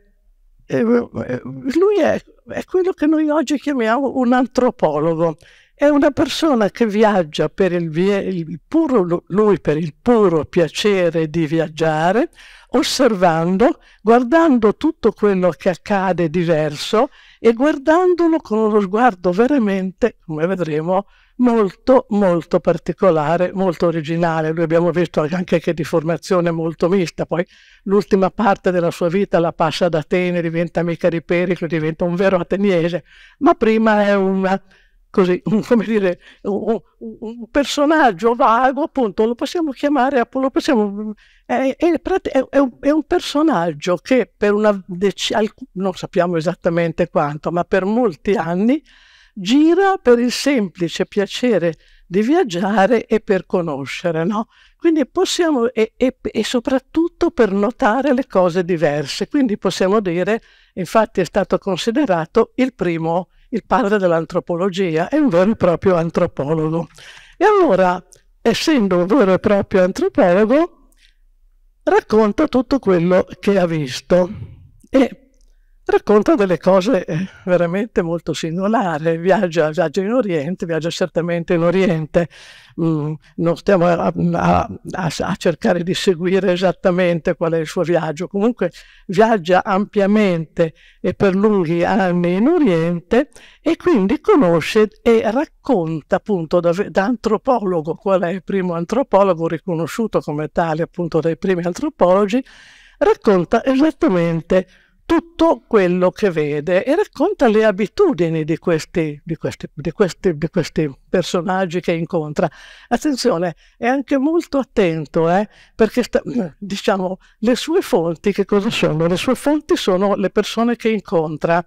eh, eh, lui è, è quello che noi oggi chiamiamo un antropologo, è una persona che viaggia per il, il, puro, lui per il puro piacere di viaggiare, osservando, guardando tutto quello che accade diverso e guardandolo con uno sguardo veramente, come vedremo, molto, molto particolare, molto originale. Lui abbiamo visto anche che di formazione molto mista, poi l'ultima parte della sua vita la passa ad Atene, diventa amica di Pericle, diventa un vero ateniese, ma prima è una così, come dire, un, un, personaggio vago, appunto, lo possiamo chiamare, lo possiamo, è, è, è, un, è, un, personaggio che per una decina, non sappiamo esattamente quanto, ma per molti anni gira per il semplice piacere di viaggiare e per conoscere, no? Quindi possiamo, e, e, e, soprattutto per notare le cose diverse, quindi possiamo dire, infatti è stato considerato il primo il padre dell'antropologia, è un vero e proprio antropologo. E allora, essendo un vero e proprio antropologo, racconta tutto quello che ha visto e racconta delle cose eh, veramente molto singolari. Viaggia, viaggia in Oriente, viaggia certamente in Oriente, Mm, non stiamo a, a, a, cercare di seguire esattamente qual è il suo viaggio, comunque viaggia ampiamente e per lunghi anni in Oriente e quindi conosce e racconta appunto da, da antropologo, qual è il primo antropologo riconosciuto come tale appunto dai primi antropologi, racconta esattamente tutto quello che vede e racconta le abitudini di questi, di questi, di questi, di questi personaggi che incontra. Attenzione, è anche molto attento eh, perché sta, diciamo, le sue fonti che cosa sono? Le sue fonti sono le persone che incontra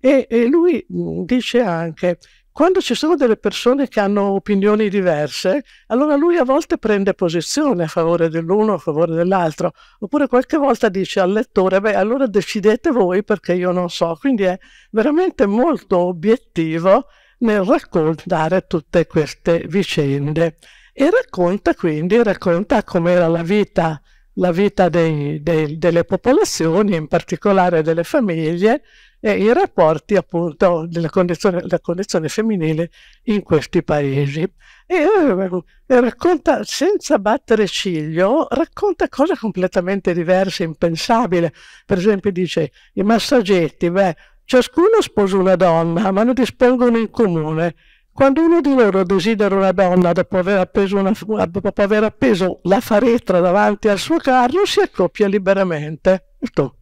e, e lui mm, dice anche quando ci sono delle persone che hanno opinioni diverse, allora lui a volte prende posizione a favore dell'uno, a favore dell'altro, oppure qualche volta dice al lettore, beh allora decidete voi perché io non so. Quindi è veramente molto obiettivo nel raccontare tutte queste vicende e racconta quindi, racconta com'era la vita la vita dei, dei, delle popolazioni, in particolare delle famiglie, e i rapporti appunto della condizione, della condizione femminile in questi paesi. E, e eh, racconta, senza battere ciglio, racconta cose completamente diverse, impensabili. Per esempio dice, i massaggetti, beh, ciascuno sposa una donna, ma non dispongono in comune quando uno di loro desidera una donna dopo aver appeso, una, dopo aver appeso la faretra davanti al suo carro, si accoppia liberamente. Ecco.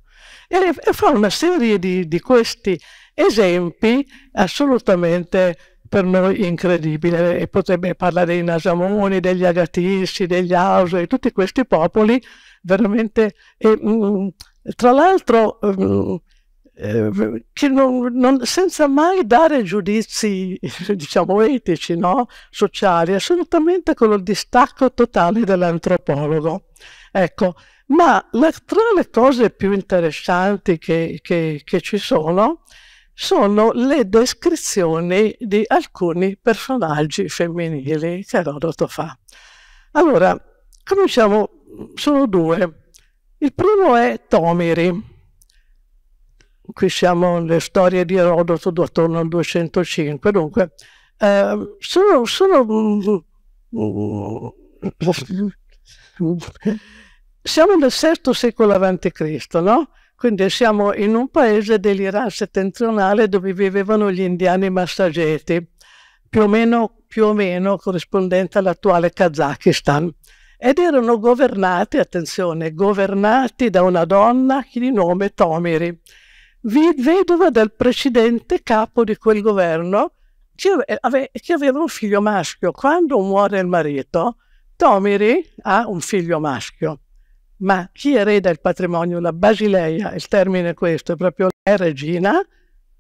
E, fa una serie di, di questi esempi assolutamente per noi incredibile e potrebbe parlare dei Nasamoni, degli Agatissi, degli Auso e tutti questi popoli veramente e, mh, mm, tra l'altro mm, eh, che non, non, senza mai dare giudizi, diciamo, etici, no? sociali, assolutamente con il distacco totale dell'antropologo. Ecco, ma la, tra le cose più interessanti che, che, che ci sono sono le descrizioni di alcuni personaggi femminili che Erodoto fa. Allora, cominciamo, sono due. Il primo è Tomiri qui siamo le storie di Erodoto attorno al 205, dunque eh, sono, sono mm, siamo nel VI secolo a.C., no? Quindi siamo in un paese dell'Iran settentrionale dove vivevano gli indiani massageti, più o meno, più o meno corrispondente all'attuale Kazakistan. Ed erano governati, attenzione, governati da una donna di nome Tomiri vedova del presidente capo di quel governo che, ave che aveva un figlio maschio. Quando muore il marito, Tomiri ha un figlio maschio, ma chi ereda il patrimonio, la Basileia, il termine è questo, è proprio la regina,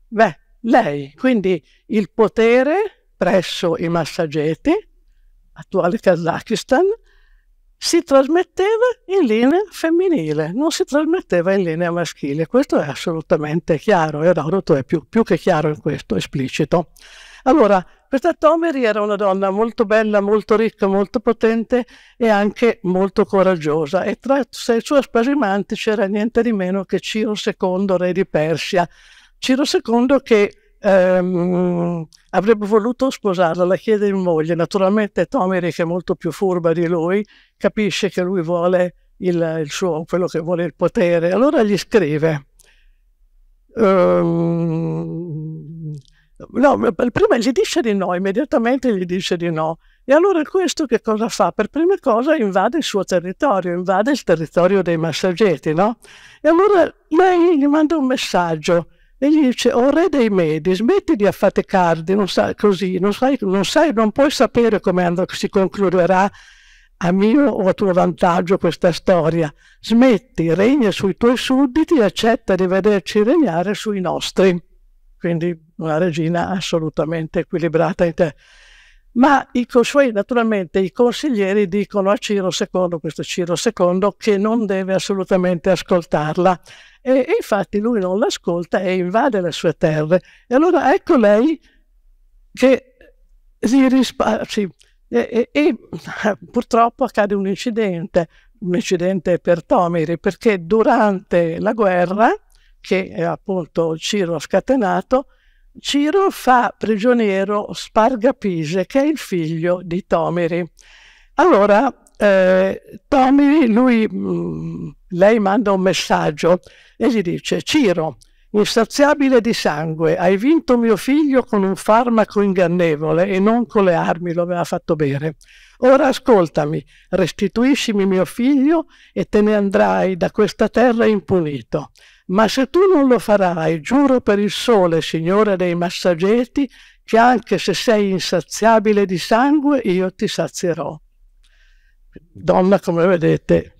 beh, lei. Quindi il potere presso i massageti, attuale Kazakistan, si trasmetteva in linea femminile, non si trasmetteva in linea maschile. Questo è assolutamente chiaro, Erodoto è più, più che chiaro in questo, esplicito. Allora, questa Tomeri era una donna molto bella, molto ricca, molto potente e anche molto coraggiosa e tra i suoi spasimanti c'era niente di meno che Ciro II, re di Persia. Ciro II che ehm, avrebbe voluto sposarla, la chiede in moglie. Naturalmente Tomeri, che è molto più furba di lui, capisce che lui vuole il, il suo, quello che vuole il potere. Allora gli scrive. Um, no, prima gli dice di no, immediatamente gli dice di no. E allora questo che cosa fa? Per prima cosa invade il suo territorio, invade il territorio dei massaggeti, no? E allora lei gli manda un messaggio e gli dice, oh, re dei Medi, smetti di affaticarti, non sai, così, non, sai, non, sai, non puoi sapere come si concluderà a mio o a tuo vantaggio questa storia. Smetti, regna sui tuoi sudditi e accetta di vederci regnare sui nostri. Quindi una regina assolutamente equilibrata in te ma i suoi, naturalmente i consiglieri dicono a Ciro II, questo Ciro II, che non deve assolutamente ascoltarla. E, e infatti lui non l'ascolta e invade le sue terre. E allora ecco lei che si risparmia. Sì, e, e, purtroppo accade un incidente, un incidente per Tomiri, perché durante la guerra, che appunto Ciro ha scatenato, Ciro fa prigioniero Spargapise, che è il figlio di Tomiri. Allora, eh, Tomiri, lui, mh, mm, lei manda un messaggio e gli dice, Ciro, insaziabile di sangue, hai vinto mio figlio con un farmaco ingannevole e non con le armi lo aveva fatto bere. Ora ascoltami, restituiscimi mio figlio e te ne andrai da questa terra impunito. Ma se tu non lo farai, giuro per il sole, Signore dei massageti, che anche se sei insaziabile di sangue, io ti sazierò. Donna, come vedete,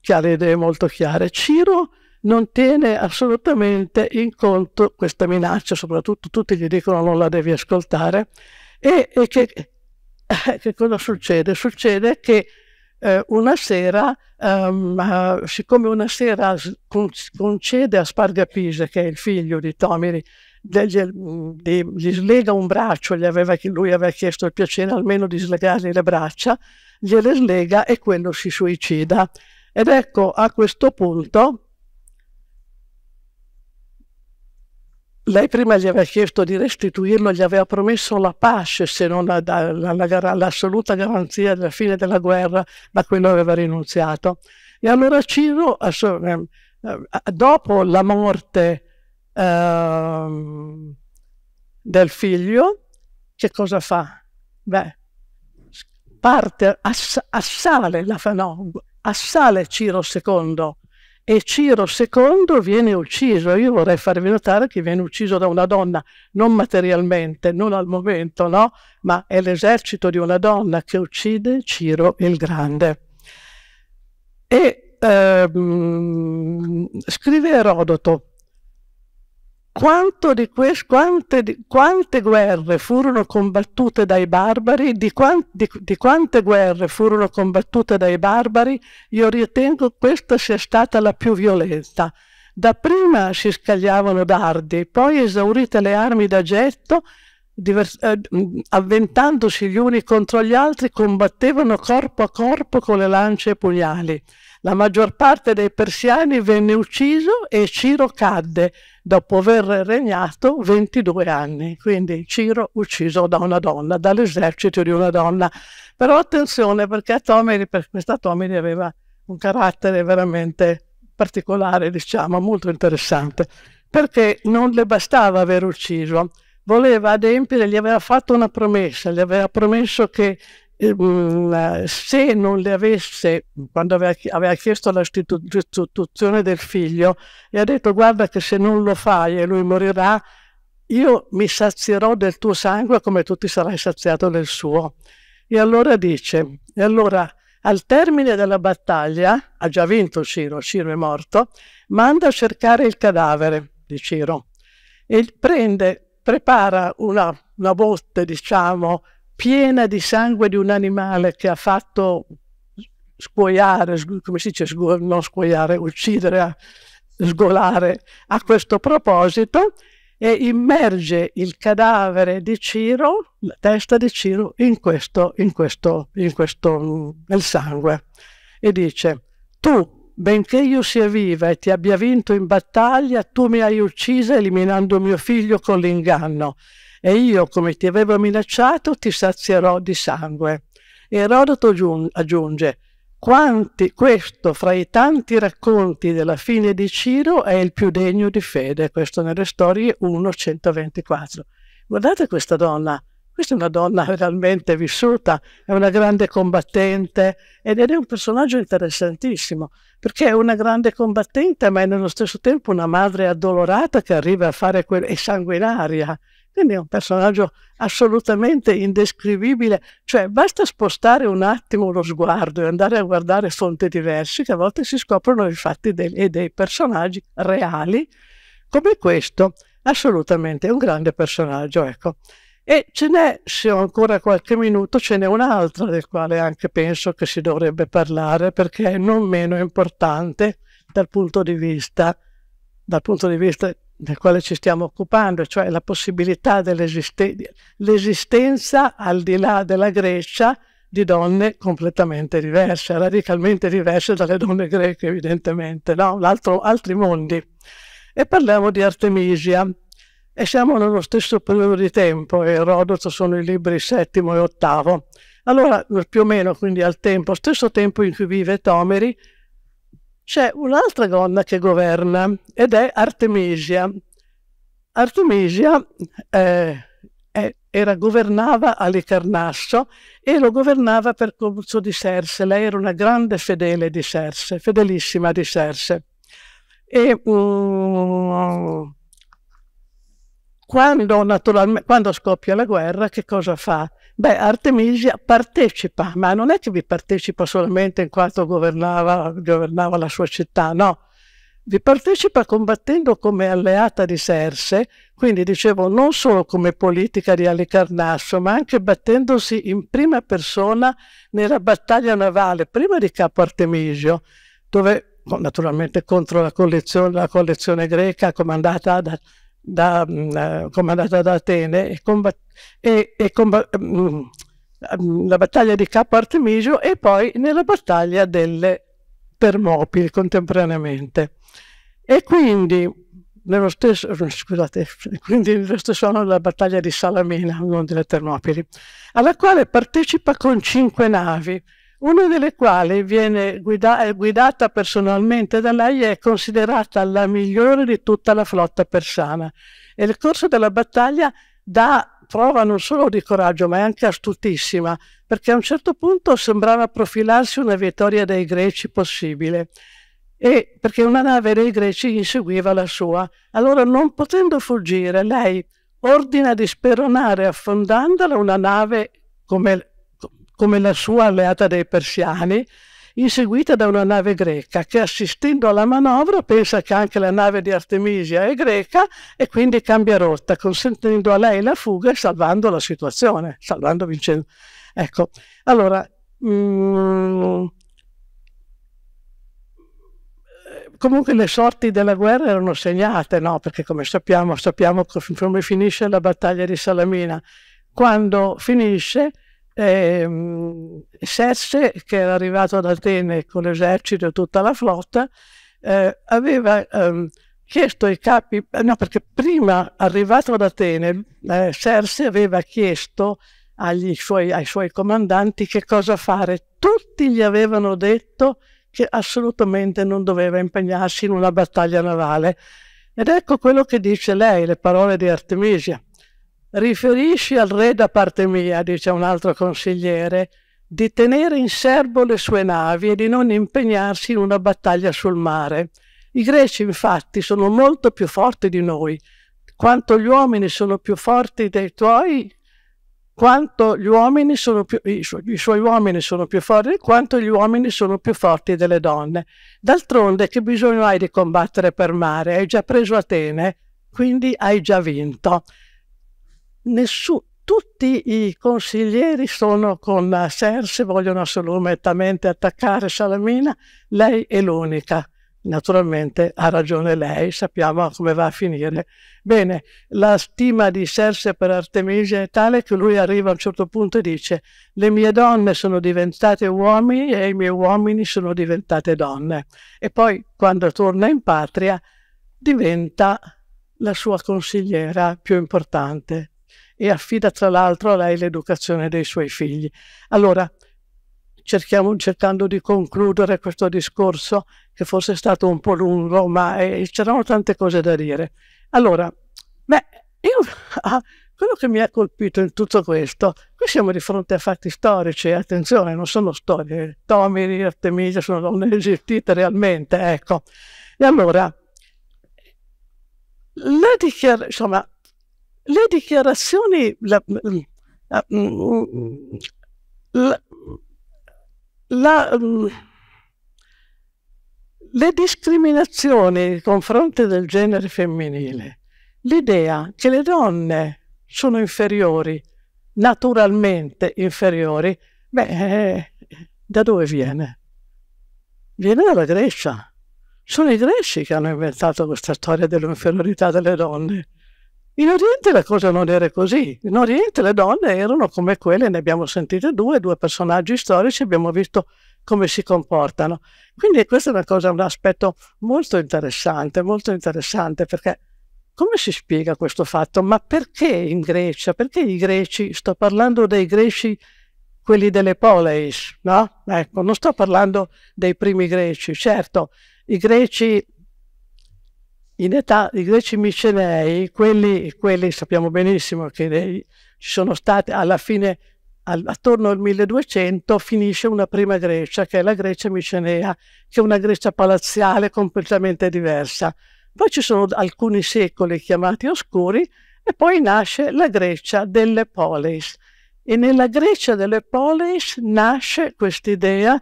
chiare idee molto chiare. Ciro non tiene assolutamente in conto questa minaccia, soprattutto tutti gli dicono non la devi ascoltare, e, e che, eh, che cosa succede? Succede che eh, una sera, um, uh, siccome una sera concede a Spargapise, che è il figlio di Tomiri, degli, di, gli slega un braccio, aveva, lui aveva chiesto il piacere almeno di slegargli le braccia, gliele slega e quello si suicida. Ed ecco, a questo punto Lei prima gli aveva chiesto di restituirlo, gli aveva promesso la pace se non la, la, la, l'assoluta garanzia della fine della guerra, ma quello aveva rinunziato. E allora Ciro, ehm, eh, dopo la morte eh, del figlio, che cosa fa? Beh, parte, ass- assale, la, no, assale Ciro II e Ciro II viene ucciso. Io vorrei farvi notare che viene ucciso da una donna, non materialmente, non al momento, no? Ma è l'esercito di una donna che uccide Ciro il Grande. E ehm, scrive Erodoto, queste, quante, quante, guerre furono combattute dai barbari, di, quant, di, di, quante guerre furono combattute dai barbari, io ritengo questa sia stata la più violenta. Dapprima si scagliavano dardi, poi esaurite le armi da getto, eh, avventandosi gli uni contro gli altri, combattevano corpo a corpo con le lance e pugnali. La maggior parte dei persiani venne ucciso e Ciro cadde dopo aver regnato 22 anni, quindi Ciro ucciso da una donna, dall'esercito di una donna. Però attenzione perché Atomeri, per questa Atomeri aveva un carattere veramente particolare, diciamo, molto interessante, perché non le bastava aver ucciso, voleva adempiere, gli aveva fatto una promessa, gli aveva promesso che Ehm, se non le avesse, quando aveva, aveva chiesto la restituzione del figlio, gli ha detto guarda che se non lo fai e lui morirà, io mi sazierò del tuo sangue come tu ti sarai saziato del suo. E allora dice, e allora al termine della battaglia, ha già vinto Ciro, Ciro è morto, manda a cercare il cadavere di Ciro e prende, prepara una, una botte, diciamo, piena di sangue di un animale che ha fatto scuoiare, come si dice, scu non scuoiare, uccidere, sgolare a questo proposito e immerge il cadavere di Ciro, la testa di Ciro, in questo, in questo, in questo, nel sangue. E dice, tu, benché io sia viva e ti abbia vinto in battaglia, tu mi hai uccisa eliminando mio figlio con l'inganno e io, come ti avevo minacciato, ti sazierò di sangue. E Erodoto aggiunge, quanti, questo fra i tanti racconti della fine di Ciro è il più degno di fede, questo nelle storie 1.124. Guardate questa donna, questa è una donna realmente vissuta, è una grande combattente ed è un personaggio interessantissimo perché è una grande combattente ma è nello stesso tempo una madre addolorata che arriva a fare quel... è sanguinaria quindi è un personaggio assolutamente indescrivibile, cioè basta spostare un attimo lo sguardo e andare a guardare fonti diverse che a volte si scoprono i fatti dei, e dei personaggi reali, come questo, assolutamente è un grande personaggio, ecco. E ce n'è, se ho ancora qualche minuto, ce n'è un'altra del quale anche penso che si dovrebbe parlare perché è non meno importante dal punto di vista, dal punto di vista del quale ci stiamo occupando, cioè la possibilità dell'esistenza al di là della Grecia di donne completamente diverse, radicalmente diverse dalle donne greche evidentemente, no? Altro, altri mondi. E parliamo di Artemisia e siamo nello stesso periodo di tempo, e Rodolfo sono i libri settimo e ottavo. Allora, più o meno, quindi al tempo, stesso tempo in cui vive Tomeri, c'è un'altra donna che governa ed è Artemisia. Artemisia eh, eh, era, governava Alicarnasso e lo governava per conto di Serse. Lei era una grande fedele di Serse, fedelissima di Serse. E, um, quando, quando, scoppia la guerra, che cosa fa? Beh, Artemisia partecipa, ma non è che vi partecipa solamente in quanto governava, governava la sua città, no. Vi partecipa combattendo come alleata di Serse, quindi dicevo non solo come politica di Alicarnasso, ma anche battendosi in prima persona nella battaglia navale, prima di Capo Artemisio, dove naturalmente contro la collezione, la collezione greca comandata da da, mm, eh, comandata da Atene e, combat e, e combat mm, mm, la battaglia di Capo Artemisio e poi nella battaglia delle Termopili contemporaneamente. E quindi nello stesso, scusate, quindi nello stesso anno della battaglia di Salamina, non delle Termopili, alla quale partecipa con cinque navi, una delle quali viene guida eh, guidata personalmente da lei e è considerata la migliore di tutta la flotta persana. E nel corso della battaglia dà prova non solo di coraggio, ma è anche astutissima, perché a un certo punto sembrava profilarsi una vittoria dei greci possibile. E perché una nave dei greci inseguiva la sua. Allora, non potendo fuggire, lei ordina di speronare affondandola una nave come come la sua alleata dei persiani, inseguita da una nave greca che assistendo alla manovra pensa che anche la nave di Artemisia è greca e quindi cambia rotta, consentendo a lei la fuga e salvando la situazione, salvando Vincenzo. Ecco, allora, mm, comunque le sorti della guerra erano segnate, no? perché come sappiamo, sappiamo come finisce la battaglia di Salamina. Quando finisce, Ehm, Serse, che era arrivato ad Atene con l'esercito e tutta la flotta, eh, aveva ehm, chiesto ai capi, no perché prima arrivato ad Atene, eh, Serse aveva chiesto suoi, ai suoi comandanti che cosa fare. Tutti gli avevano detto che assolutamente non doveva impegnarsi in una battaglia navale. Ed ecco quello che dice lei, le parole di Artemisia. Riferisci al re da parte mia, dice un altro consigliere, di tenere in serbo le sue navi e di non impegnarsi in una battaglia sul mare. I greci infatti sono molto più forti di noi. Quanto gli uomini sono più forti dei tuoi, quanto gli uomini sono più, i, su i suoi uomini sono più forti, quanto gli uomini sono più forti delle donne. D'altronde che bisogno hai di combattere per mare? Hai già preso Atene, quindi hai già vinto nessuno, tutti i consiglieri sono con Serse, vogliono assolutamente attaccare Salamina, lei è l'unica. Naturalmente ha ragione lei, sappiamo come va a finire. Bene, la stima di Serse per Artemisia è tale che lui arriva a un certo punto e dice le mie donne sono diventate uomini e i miei uomini sono diventate donne. E poi quando torna in patria diventa la sua consigliera più importante, e affida tra l'altro a lei l'educazione dei suoi figli. Allora, cerchiamo, cercando di concludere questo discorso che forse è stato un po' lungo, ma eh, c'erano tante cose da dire. Allora, beh, io, ah, quello che mi ha colpito in tutto questo, qui siamo di fronte a fatti storici, attenzione, non sono storie, Tomiri, Artemisia sono donne esistite realmente, ecco. E allora, la dichiarazione, insomma, le dichiarazioni, la, mm, mm, la, la, mm, le discriminazioni nei confronti del genere femminile, l'idea che le donne sono inferiori, naturalmente inferiori, beh, da dove viene? Viene dalla Grecia. Sono i greci che hanno inventato questa storia dell'inferiorità delle donne. In Oriente la cosa non era così. In Oriente le donne erano come quelle, ne abbiamo sentite due, due personaggi storici, abbiamo visto come si comportano. Quindi questo è una cosa, un aspetto molto interessante, molto interessante perché come si spiega questo fatto? Ma perché in Grecia? Perché i greci, sto parlando dei greci, quelli delle poleis, no? Ecco, non sto parlando dei primi greci, certo, i greci in età i greci micenei, quelli, quelli sappiamo benissimo che ci sono stati alla fine, al, attorno al 1200, finisce una prima Grecia, che è la Grecia micenea, che è una Grecia palaziale completamente diversa. Poi ci sono alcuni secoli chiamati oscuri e poi nasce la Grecia delle polis. E nella Grecia delle polis nasce quest'idea,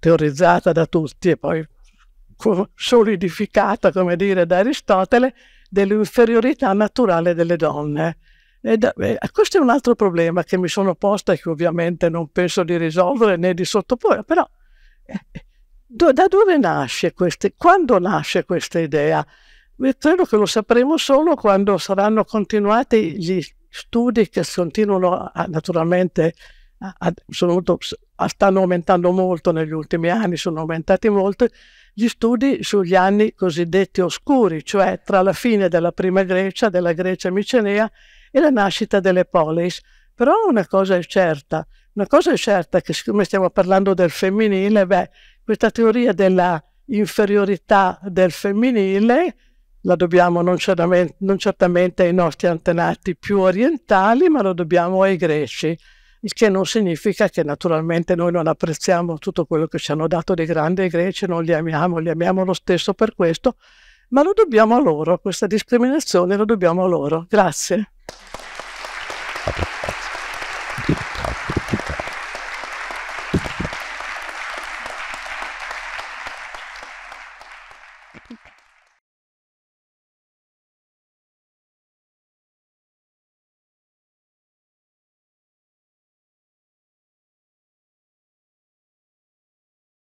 teorizzata da tutti e poi solidificata, come dire, da Aristotele, dell'inferiorità naturale delle donne. Da, eh, questo è un altro problema che mi sono posta e che ovviamente non penso di risolvere né di sottoporre, però eh, eh do, da dove nasce questa, quando nasce questa idea? Io credo che lo sapremo solo quando saranno continuati gli studi che continuano a, naturalmente a, a, sono, stanno aumentando molto negli ultimi anni, sono aumentati molto, gli studi sugli anni cosiddetti oscuri, cioè tra la fine della prima Grecia, della Grecia micenea e la nascita delle polis. Però una cosa è certa, una cosa è certa che siccome stiamo parlando del femminile, beh, questa teoria della inferiorità del femminile la dobbiamo non certamente, non certamente ai nostri antenati più orientali, ma lo dobbiamo ai greci il che non significa che naturalmente noi non apprezziamo tutto quello che ci hanno dato dei grandi greci, non li amiamo, li amiamo lo stesso per questo, ma lo dobbiamo a loro, questa discriminazione lo dobbiamo a loro. Grazie.